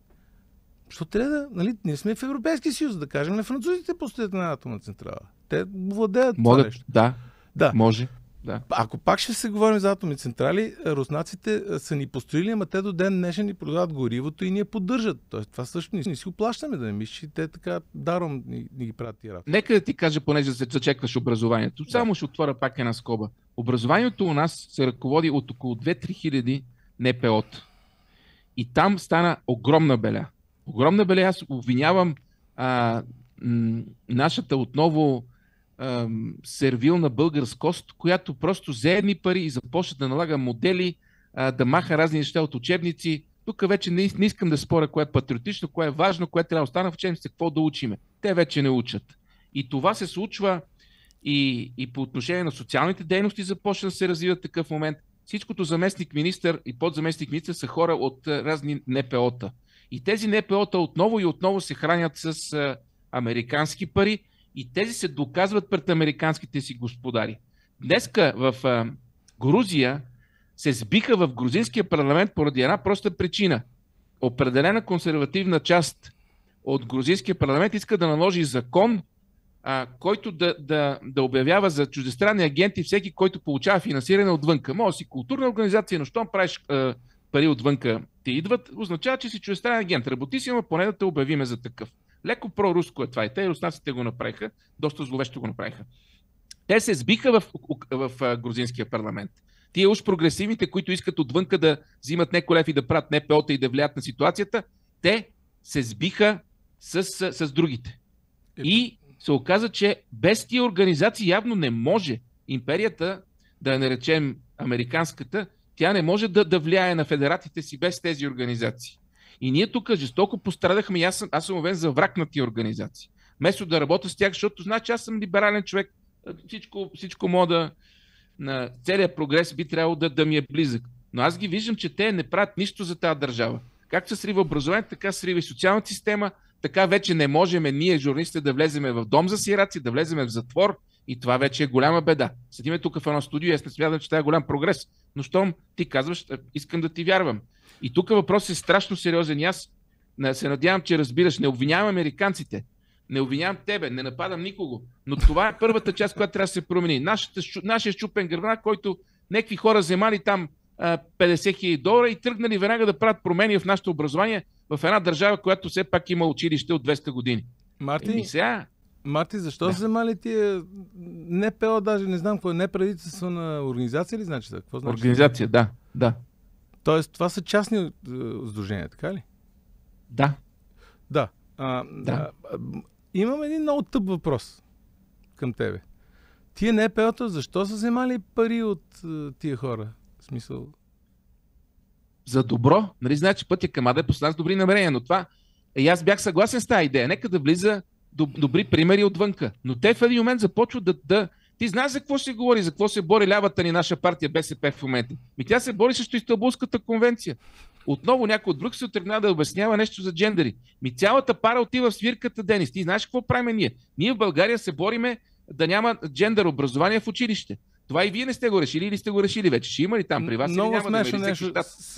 Защо трябва да... Нали, ние сме в Европейския съюз, да кажем на французите постоят на атомна централа. Те владеят Могат, това нещо. Да, да. Може. Да. Ако пак ще се говорим за атомни централи, руснаците е, са ни построили, ама те до ден днешен ни продават горивото и ни я поддържат. Тоест, това също ни, си оплащаме, да не мислиш, че те така даром ни, ни ги правят и работа. Нека да ти кажа, понеже се зачекваш образованието. Да. Само ще отворя пак една скоба. Образованието у нас се ръководи от около 2-3 хиляди НПО-та. И там стана огромна беля. Огромна беля. Аз обвинявам а, м- нашата отново ам, сервилна кост, която просто взе едни пари и започна да налага модели, а, да маха разни неща от учебници. Тук вече не, не искам да споря кое е патриотично, кое е важно, кое трябва да остане в учебниците, какво да учиме. Те вече не учат. И това се случва и, и по отношение на социалните дейности започна да се развива такъв момент. Всичкото заместник министър и подзаместник министър са хора от разни НПО-та. И тези НПО-та отново и отново се хранят с а, американски пари, и тези се доказват пред американските си господари. Днеска в а, Грузия се сбиха в грузинския парламент поради една проста причина. Определена консервативна част от грузинския парламент иска да наложи закон, а, който да, да, да обявява за чуждестранни агенти всеки, който получава финансиране отвънка. Може си културна организация, но щом правиш а, пари отвънка, те идват, означава, че си чуждестранен агент. Работи си, но поне да те обявиме за такъв. Леко проруско е това и те и руснаците го направиха, доста зловещо го направиха. Те се сбиха в, в, в грузинския парламент. Тие уж прогресивните, които искат отвънка да взимат неколев и да правят НПО-та и да влияят на ситуацията, те се сбиха с, с, с другите. И се оказа, че без тия организации явно не може империята, да я наречем американската, тя не може да, да влияе на федератите си без тези организации. И ние тук жестоко пострадахме и аз съм, аз съм увен за враг на тия организации. Вместо да работя с тях, защото значи аз съм либерален човек, всичко, всичко мога на целият прогрес би трябвало да, да ми е близък. Но аз ги виждам, че те не правят нищо за тази държава. Както се срива образованието, така се срива и социалната система, така вече не можем ние, журналистите, да влеземе в дом за сираци, да влеземе в затвор и това вече е голяма беда. Седиме тук в едно студио и аз не смятам, че това е голям прогрес. Но щом ти казваш, е, искам да ти вярвам. И тук въпросът е страшно сериозен. И аз се надявам, че разбираш. Не обвинявам американците. Не обвинявам тебе, не нападам никого. Но това е първата част, която трябва да се промени. Нашата, нашия щупен гърна, който някакви хора вземали там 50 хиляди долара и тръгнали веднага да правят промени в нашето образование в една държава, която все пак има училище от 200 години. Марти, и сега... Марти защо да. вземали тия НПО, даже не знам какво е, на организация ли значи? Какво значи? Организация, да, да. Тоест, това са частни е, сдружения, така ли? Да. Да. А, да. А, имам един много тъп въпрос към тебе. Тия НПО-та защо са вземали пари от е, тия хора? В смисъл... За добро. Нали знаеш, че пътя е към Ада е постлан с добри намерения, но това... И аз бях съгласен с тази идея. Нека да влиза доб- добри примери отвънка. Но те в един момент започват да, да, ти знаеш за какво се говори, за какво се бори лявата ни наша партия БСП в момента. Ми тя се бори срещу Стълбулската конвенция. Отново някой от Брюксел тръгна да обяснява нещо за джендери. Ми цялата пара отива в свирката, Денис. Ти знаеш какво правим ние? Ние в България се бориме да няма джендър образование в училище. Това и вие не сте го решили или сте го решили вече? Ще има ли там при вас? Много смешно да нещо.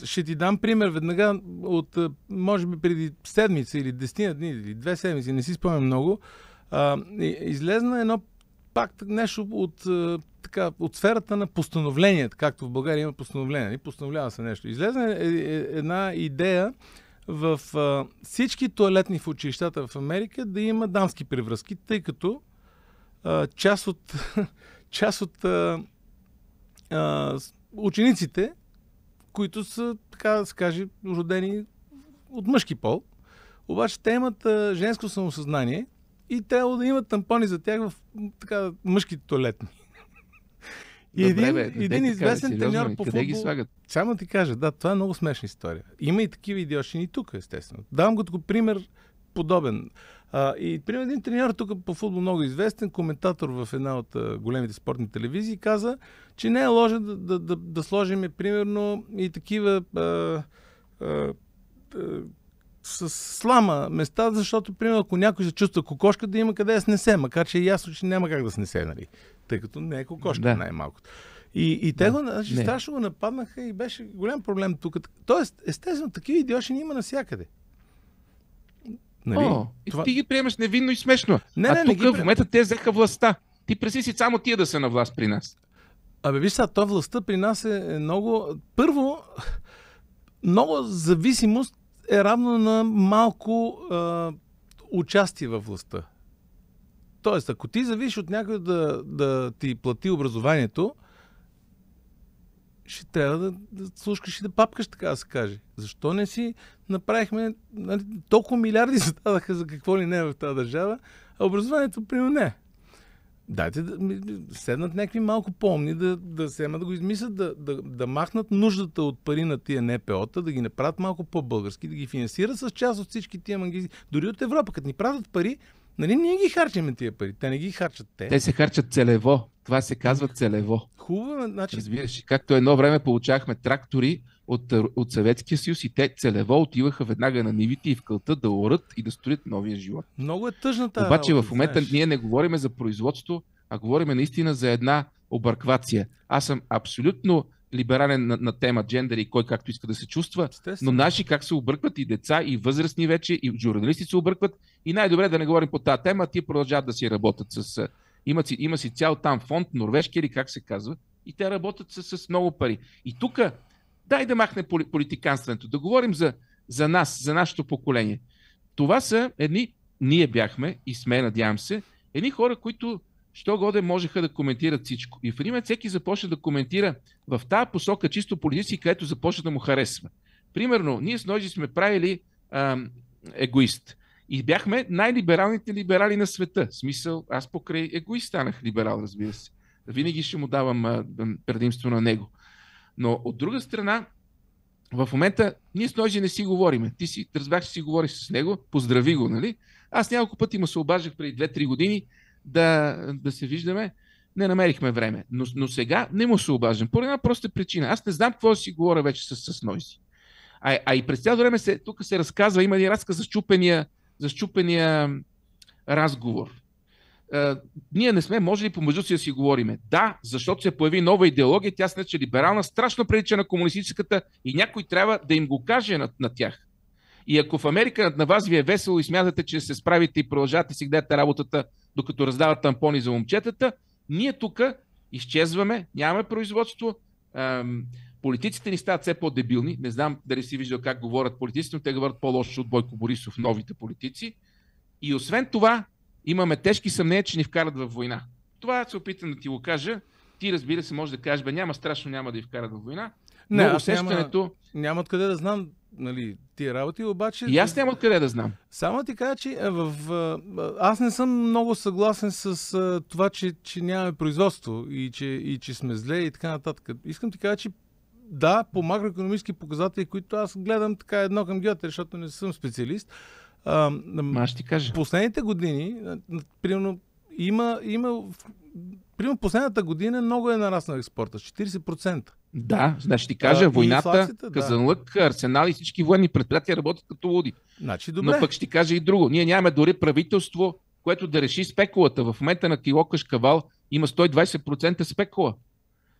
Ще ти дам пример веднага от, е, може би, преди седмица или десетина дни или две седмици, не си спомням много. А, излезна едно пак нещо от, е, така, от сферата на постановлението, както в България има постановление. И нали? постановлява се нещо. Излезе е, е, една идея в всички туалетни в училищата в Америка да има дамски превръзки, тъй като част от, част от учениците, които са, така да се каже, родени от мъжки пол, обаче те имат женско самосъзнание – и трябва да имат тампони за тях в така, мъжките туалетни. И Добре, един, бе, един известен кажа, треньор по футбол... ги слагат? Само ти кажа, да, това е много смешна история. Има и такива идиошини и тук, естествено. Давам го като пример подобен. А, и пример един треньор тук по футбол много известен, коментатор в една от а, големите спортни телевизии, каза, че не е лошо да, да, да, да сложим примерно и такива а, а, а с слама места, защото, примерно, ако някой се чувства кокошка, да има къде да снесе, макар че е ясно, че няма как да снесе, нали? Тъй като не е кокошка да. най-малкото. И, и те да. го, значи, страшно го нападнаха и беше голям проблем тук. Тоест, естествено, такива идиоти има навсякъде. Нали? О, Това... и ти ги приемаш невинно и смешно. Не, а не, тук не ги... в момента те взеха властта. Ти преси си само тия да са на власт при нас. Абе, виж сега, то властта при нас е, е много... Първо, много зависимост е равно на малко а, участие във властта. Тоест, ако ти завиш от някой да, да ти плати образованието, ще трябва да, да слушкаш и да папкаш, така да се каже. Защо не си направихме... Нали, толкова милиарди се за какво ли не е в тази държава, а образованието, примерно, не. Дайте да седнат някакви малко помни да, да сема да го измислят, да, да, да махнат нуждата от пари на тия НПО-та, да ги направят малко по-български, да ги финансират с част от всички тия мангизи. Дори от Европа, като ни правят пари, Нали ние ги харчиме тия пари, те не ги харчат те. Те се харчат целево. Това се казва целево. Хубаво, значи. Разбираш, както едно време получавахме трактори, от, е, от Съветския съюз и те целево отиваха веднага на нивите и в кълта да урат и да строят новия живот. Много е тъжната. Обаче в момента знаеш. ние не говорим за производство, а говорим наистина за една обърквация. Аз съм абсолютно либерален на, на тема джендър и кой както иска да се чувства, Естествено. но наши как се объркват и деца, и възрастни вече, и журналисти се объркват. И най-добре да не говорим по тази тема, ти продължават да си работят с... Е, има си, има си цял там фонд, норвежки или как се казва, и те работят с, с много пари. И тук Дай да махне политиканстването, да говорим за, за нас, за нашето поколение. Това са едни, ние бяхме и сме, надявам се, едни хора, които що годе можеха да коментират всичко. И в един момент всеки започна да коментира в тази посока чисто политици, където започна да му харесва. Примерно, ние с Ножи сме правили ам, егоист. И бяхме най-либералните либерали на света. В смисъл, аз покрай егоист станах либерал, разбира се. Винаги ще му давам предимство на него. Но от друга страна, в момента ние с Ножи не си говориме. Ти си, разбрах, че си говориш с него, поздрави го, нали? Аз няколко пъти му се обаждах преди 2-3 години да, да се виждаме. Не намерихме време. Но, но сега не му се обаждам. По една проста причина. Аз не знам какво да си говоря вече с, с Нойзи. А, а и през цялото време се, тук се разказва, има един разказ за за щупения разговор. Е, ние не сме можели помежду си да си говориме. Да, защото се появи нова идеология, тя се нарича либерална, страшно прилича на комунистическата и някой трябва да им го каже на, на тях. И ако в Америка на вас ви е весело и смятате, че се справите и продължавате си гледате работата, докато раздават тампони за момчетата, ние тук изчезваме, нямаме производство, ем, политиците ни стават все по-дебилни. Не знам дали си виждал как говорят политиците, но те говорят по-лошо от Бойко Борисов, новите политици. И освен това, имаме тежки съмнения, че ни вкарат във война. Това се опитам да ти го кажа. Ти, разбира се, може да кажеш, бе, няма страшно, няма да ви вкарат във война. Не, но усещането... Няма, няма откъде да знам нали, тия работи, обаче... И аз няма откъде да знам. Само ти кажа, че в, аз не съм много съгласен с това, че, че нямаме производство и че, и че сме зле и така нататък. Искам ти кажа, че да, по макроекономически показатели, които аз гледам така едно към геотер, защото не съм специалист, а, ще ти кажа. Последните години, примерно, има, има Примерно последната година много е нараснал експорта, 40%. Да, значи ти кажа, а, войната, флаксите, Казанлък, да. Арсенал и всички военни предприятия работят като луди. Значи, добре. Но пък ще ти кажа и друго. Ние нямаме дори правителство, което да реши спекулата. В момента на кило кашкавал има 120% спекула.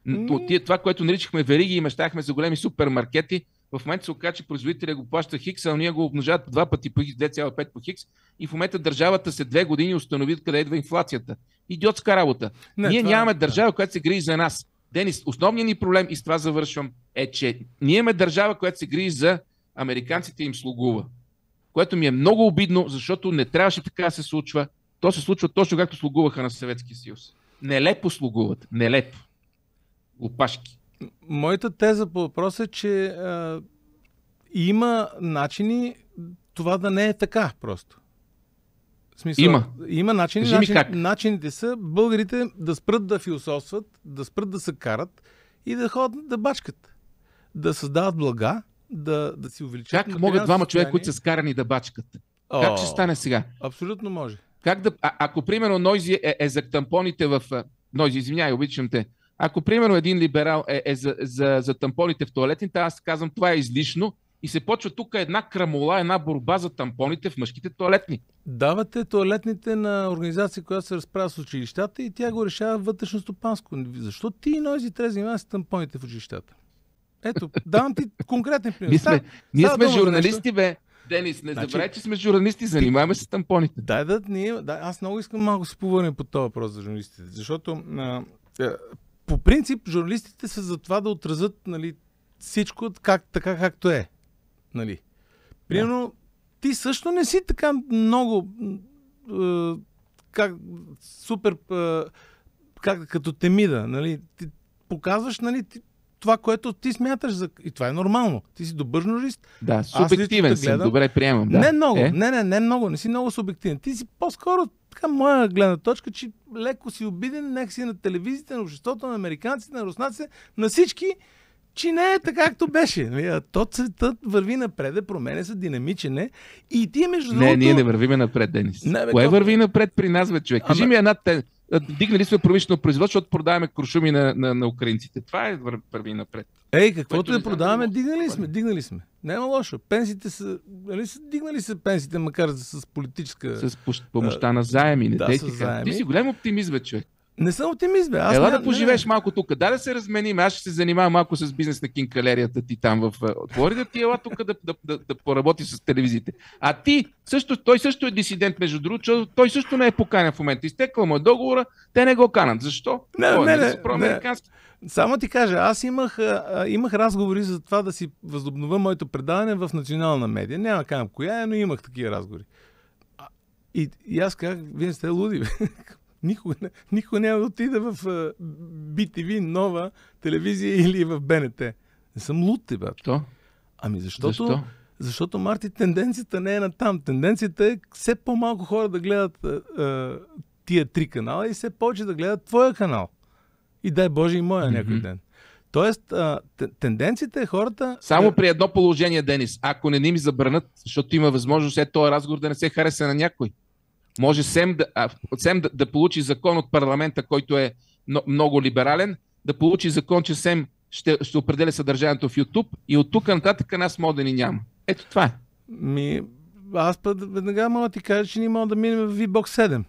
Mm. Това, което наричахме вериги и мечтахме за големи супермаркети, в момента се оказа, че производителя го плаща хикс, а ние го обнажават два пъти по хикс, 2,5 по хикс. И в момента държавата след две години установи къде идва инфлацията. Идиотска работа. Не, ние това... нямаме държава, която се грижи за нас. Денис, основният ни проблем, и с това завършвам, е, че ние имаме държава, която се грижи за американците им слугува. Което ми е много обидно, защото не трябваше така да се случва. То се случва точно както слугуваха на Съветския съюз. Нелепо слугуват. Нелепо. Опашки моята теза по въпроса е, че а, има начини това да не е така просто. В смисъл, има. Има начини. Кажи начин, как. Начините са българите да спрат да философстват, да спрат да се карат и да ходят да бачкат. Да създават блага, да, да си увеличат. Как могат двама човека, които са скарани да бачкат? О, как ще стане сега? Абсолютно може. Как да, а, ако примерно Нойзи е, е за тампоните в... Нойзи, извинявай, обичам те. Ако, примерно, един либерал е, е за, за, за тампоните в туалетните, аз казвам, това е излишно и се почва тук една крамола, една борба за тампоните в мъжките туалетни. Давате туалетните на организация, която се разправя с училищата и тя го решава вътрешно стопанско. Защо ти, и Нойзи, трябва да занимава с тампоните в училищата? Ето, давам ти конкретен пример. Ние сме, ние сме журналисти, бе. Денис, не значи, забравяй, че сме журналисти, занимаваме се с тампоните. Дай да, ние, да, аз много искам малко се повърнем по този въпрос за журналистите, защото а, е, по принцип, журналистите са за това да отразят нали, всичко как, така, както е. Нали. Примерно, да. ти също не си така много е, как, супер е, как, като темида. Нали. Ти показваш нали, ти, това, което ти смяташ за... И това е нормално. Ти си добър журналист. Да, субективен си, гледам. добре приемам. Да. Не много, е? не, не, не много, не си много субективен. Ти си по-скоро така е моя гледна точка, че леко си обиден, нека си на телевизията, на обществото, на американците, на руснаците, на всички, че не е така, както беше. Нали, то цветът върви напред, е, променя се, динамичен е. И ти между другото... Не, ние не вървиме напред, Денис. Не, бе, Кое то... върви напред при нас, бе, човек? Кажи ми една тен... Е, дигнали сме промишлено производство, защото продаваме куршуми на, на, на украинците. Това е първи напред. Ей, каквото да продаваме, дигнали сме, дигнали сме. Няма лошо. Пенсиите са, нали са дигнали са пенсиите, макар с политическа... С помощта на заеми. Не да, дайте, заеми. Ти си голям оптимизъм, човек. Не съм оптимист, бе. Аз Ела не, да поживееш не, малко тук. Да да се разменим. Аз ще се занимавам малко с бизнес на кинкалерията ти там в... Флорида. Е, да ти е ела тук да, да, да, да поработи с телевизиите. А ти, също, той също е дисидент, между другото, защото той също не е поканен в момента. Изтекла му е договора, те не го канат. Защо? Не, той, е не, нали не, не, не. Само ти кажа, аз имах, а, имах разговори за това да си възобновя моето предаване в национална медия. Няма кам коя е, но имах такива разговори. И, и аз казах, вие сте луди. Бе. Никога, никога няма да отида в BTV, нова телевизия или в БНТ. Не съм луд, ти, е, брат. Що? Ами защото, Защо? защото, Марти, тенденцията не е на там. Тенденцията е все по-малко хора да гледат а, тия три канала и все повече да гледат твоя канал. И дай Боже и моя mm-hmm. някой ден. Тоест, а, тенденцията е хората. Само при едно положение, Денис, ако не ни ми забранят, защото има възможност е този разговор да не се хареса на някой. Може Сем да, а, Сем да, да получи закон от парламента, който е много либерален, да получи закон, че Сем ще, ще определя съдържанието в YouTube и от тук нататък нас мога да ни няма. Ето това е. Ми, аз път, веднага мога да ти кажа, че ние мога да минем в VBOX 7.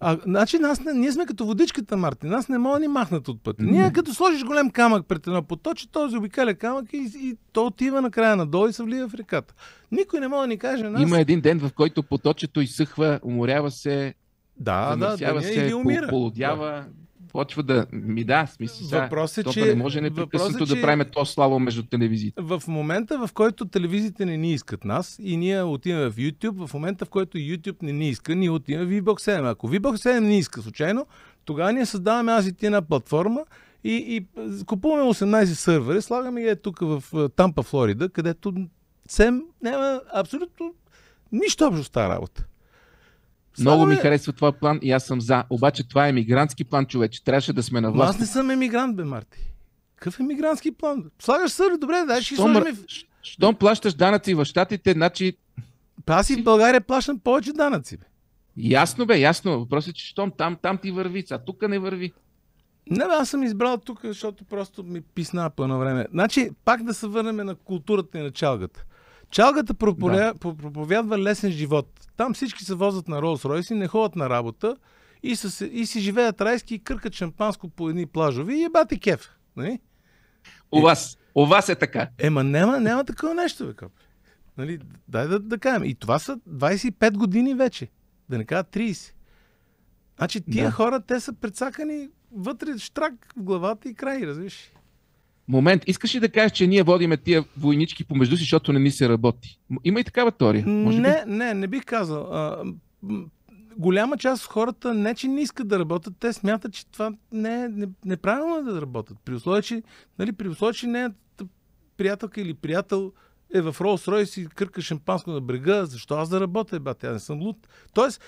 А, значи нас ние сме като водичката, Мартин. Нас не мога да ни махнат от пътя. Ние като сложиш голям камък пред едно поточе, той заобикаля камък и, и то отива накрая надолу и се влива в реката. Никой не може да ни каже нас. Има един ден, в който поточето изсъхва, уморява се, да, да, да, се, или умира. полудява. Да почва да ми да, смисъл. Въпрос е, че... не може непрекъснато е, че... да правим то слабо между телевизиите. В момента, в който телевизиите не ни искат нас и ние отиваме в YouTube, в момента, в който YouTube не ни иска, ние отиваме в VBOX 7. Ако VBOX 7 не иска случайно, тогава ние създаваме аз и ти една платформа, и, и купуваме 18 сървъра, слагаме ги е тук в е, Тампа, Флорида, където СЕМ няма абсолютно нищо общо с тази работа. Много ми е- харесва твой план и аз съм за. Обаче това е мигрантски план, човече. Трябваше да сме на власт. аз не съм емигрант, бе, Марти. Какъв емигрантски план? Бе? Слагаш сърби, добре, дай ще Штом... сложим... Щом плащаш данъци в щатите, значи... Аз и в България плащам повече данъци, бе. Ясно бе, ясно. Въпросът е, че щом там, там ти върви, а тук не върви. Не, бе, аз съм избрал тук, защото просто ми писна по едно време. Значи, пак да се върнем на културата и на чалгата. Чалгата проповя... да. проповядва лесен живот. Там всички се возят на Ролс Ройси, не ходят на работа и, с... и си живеят райски и къркат шампанско по едни плажови и бате кеф. Нали? У вас. У вас е така. Ема няма, няма такова нещо, бе, Нали, дай да, да кажем. И това са 25 години вече. Да не кажа 30. Значи тия да. хора, те са предсакани вътре штрак в главата и край, разбираш. Момент, искаш ли да кажеш, че ние водиме тия войнички помежду си, защото не ни се работи? Има и такава теория. Може не, би? не, не бих казал. А, голяма част от хората не, че не искат да работят, те смятат, че това не е не, неправилно е да работят. При условие, че, нали, при условие, че не е приятелка или приятел е в Ролс Ройс и кърка шампанско на брега, защо аз да работя, бат, Аз не съм луд. Тоест,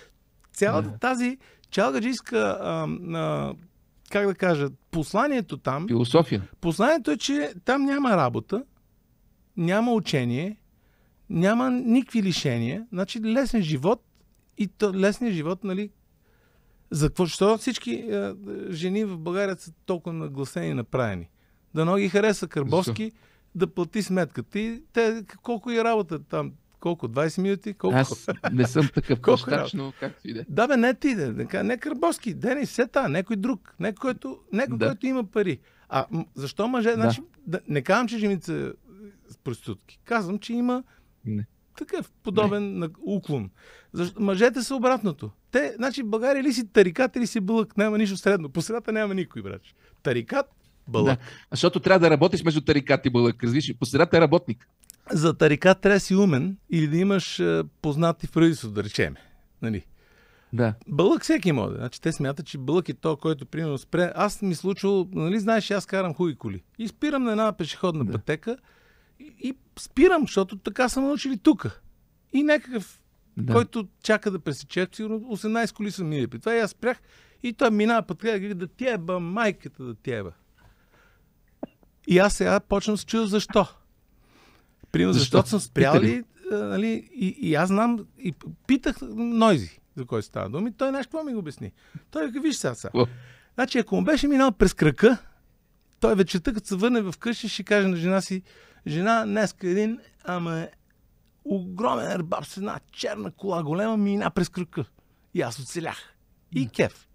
цялата не. тази чалгаджийска а, а, как да кажа, посланието там... Философия. Посланието е, че там няма работа, няма учение, няма никакви лишения, значи лесен живот и лесният живот, нали, за какво? Що всички а, е, жени в България са толкова нагласени и направени? Да много ги хареса Карбовски, да плати сметката. И те, колко и е работа там, колко? 20 минути? Колко? Аз не съм такъв но както и да. Е. Да, бе, не ти да. не Карбоски, Дени, Сета, някой друг, някой, който, някой, да. който има пари. А защо мъже? Да. Значи, да, не казвам, че жените са проститутки. Казвам, че има не. такъв подобен не. уклон. Защо, мъжете са обратното. Те, значи, в България ли си тарикат или си бълък? Няма нищо средно. По средата няма никой, брач. Тарикат, бълък. Да, защото трябва да работиш между тарикат и бълък. Развиш, по средата е работник за тарика трябва си умен или да имаш е, познати в да речеме. Нали? Да. Бълък всеки може. Значи те смятат, че бълък е то, който примерно спре. Аз ми е случвало, нали знаеш, аз карам хуй коли. И спирам на една пешеходна да. пътека и, и спирам, защото така са научили тук. И някакъв, да. който чака да пресече, сигурно 18 коли са минали. При това и аз спрях и той минава път и да, да тяба, майката да тяба. И аз сега почвам да се защо. Примерно, защото, съм са спряли, нали, и, и, аз знам, и питах Нойзи, за кой става дума, и той нещо какво ми го обясни. Той е виж сега сега. Значи, ако му беше минал през кръка, той вечерта, като се върне в къща, ще каже на жена си, жена, днеска е един, ама огромен ербаб с една черна кола, голема, мина през кръка. И аз оцелях. И кеф.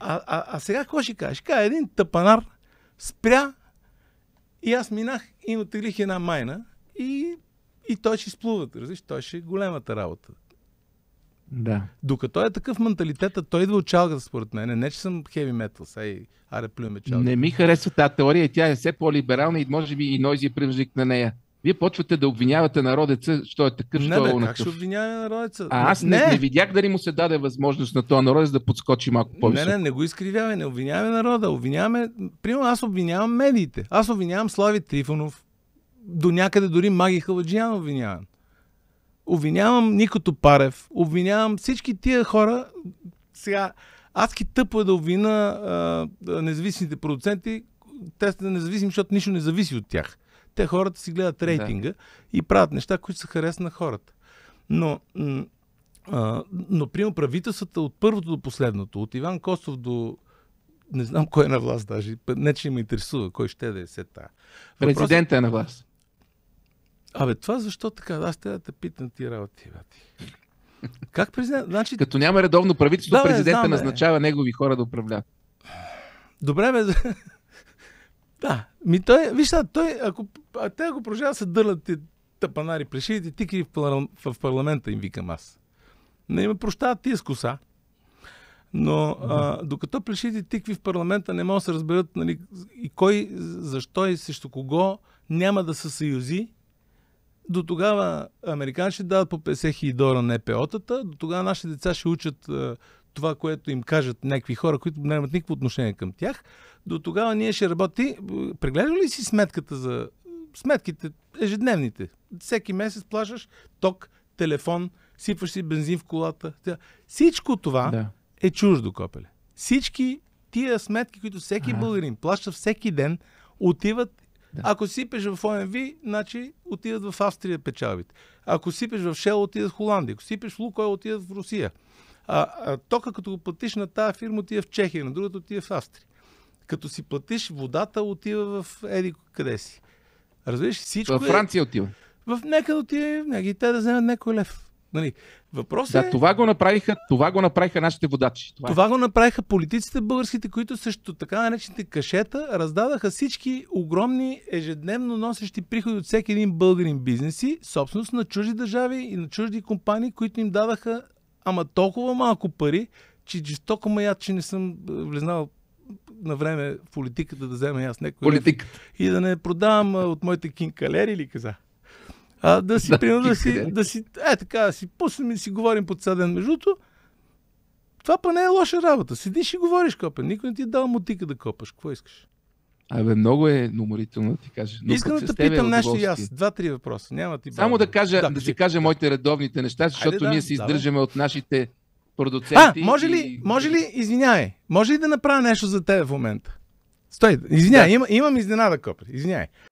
А, а, а сега какво ще кажеш? Кажа, един тъпанар спря и аз минах и отеглих една майна и, и той ще изплува. Разбираш, той ще е голямата работа. Да. Докато е такъв менталитетът, той идва от чалгата, според мен. Не, че съм хеви метал, сега и аре плюме чалгата. Не ми харесва тази теория, тя е все по-либерална и може би и Нойзи е привъзник на нея. Вие почвате да обвинявате народеца, що е такъв, не, що е как ще обвиняваме народеца? А, аз не, не, не видях дали му се даде възможност на този народец да подскочи малко по Не, не, не го изкривяваме, не обвиняваме народа, обвиняваме... Примерно аз обвинявам медиите. Аз обвинявам Слави Трифонов, до някъде дори Маги Халаджиян обвинявам. Обвинявам Никото Парев, обвинявам всички тия хора. Сега, адски тъпо е да обвина а, независимите продуценти. Те са независими, защото нищо не зависи от тях. Те хората си гледат рейтинга да. и правят неща, които са харесни на хората. Но, а, но прием правителствата от първото до последното, от Иван Костов до не знам кой е на власт даже. Не, че ме интересува кой ще да е сета. Президента е на власт. Абе, това защо така? Аз трябва да те питам ти работи, бати. Как президент? Значи... Като няма редовно правителство, да, президента знам, назначава бе. негови хора да управляват. Добре, бе. да. Ми той, виж, той, ако, а те ако продължават се дърнат ти тъпанари, пришидите тикри в, в парламента, им викам аз. Не ме прощават тия с коса. Но а, докато плешите тикви в парламента не могат да се разберат нали, и кой, защо и срещу кого няма да са съюзи, до тогава американци ще дават по 50 хиляди долара на ЕПО-тата, до тогава нашите деца ще учат а, това, което им кажат някакви хора, които нямат никакво отношение към тях. До тогава ние ще работи. Преглежда ли си сметката за сметките, ежедневните? Всеки месец плащаш ток, телефон, сипваш си бензин в колата. Всичко това да. е чуждо, копеле. Всички тия сметки, които всеки ага. българин плаща всеки ден, отиват да. Ако сипеш в ОМВ, значи отидат в Австрия печалбите. Ако сипеш в Шел, отидат в Холандия. Ако сипеш в Лукой, отидат в Русия. А, а тока, като го платиш на тази фирма, отива в Чехия, на другата отива в Австрия. Като си платиш водата, отива в Еди къде си. Разбираш, всичко. В е- Франция е... отива. В нека да отиде, и те да вземат някой лев. Нали, въпрос да, е... това го направиха, това го направиха нашите водачи. Това, е. това е. го направиха политиците българските, които също така наречените кашета раздадаха всички огромни ежедневно носещи приходи от всеки един българин бизнеси, собственост на чужди държави и на чужди компании, които им дадаха ама толкова малко пари, че жестоко маят, че не съм е, влезнал на време в политиката да взема аз някой. Политик. И да не продавам е, от моите кинкалери или каза а, да си, да, примерно, да си, да си, е така, да си пуснем и си говорим под съден. Между това па не е лоша работа. Седиш и говориш, копе. Никой не ти е дал мутика да копаш. Какво искаш? Абе, много е уморително да ти кажа. Но Искам да те е питам нещо и аз. Два-три въпроса. Няма ти Само да, кажа, да, да си кажа да. моите редовните неща, защото Айде, да, ние се издържаме да, от нашите продуценти. А, може ли, и... може ли, извинявай, може ли да направя нещо за теб в момента? Стой, извинявай, да. имам, имам изненада, Копер, извинявай.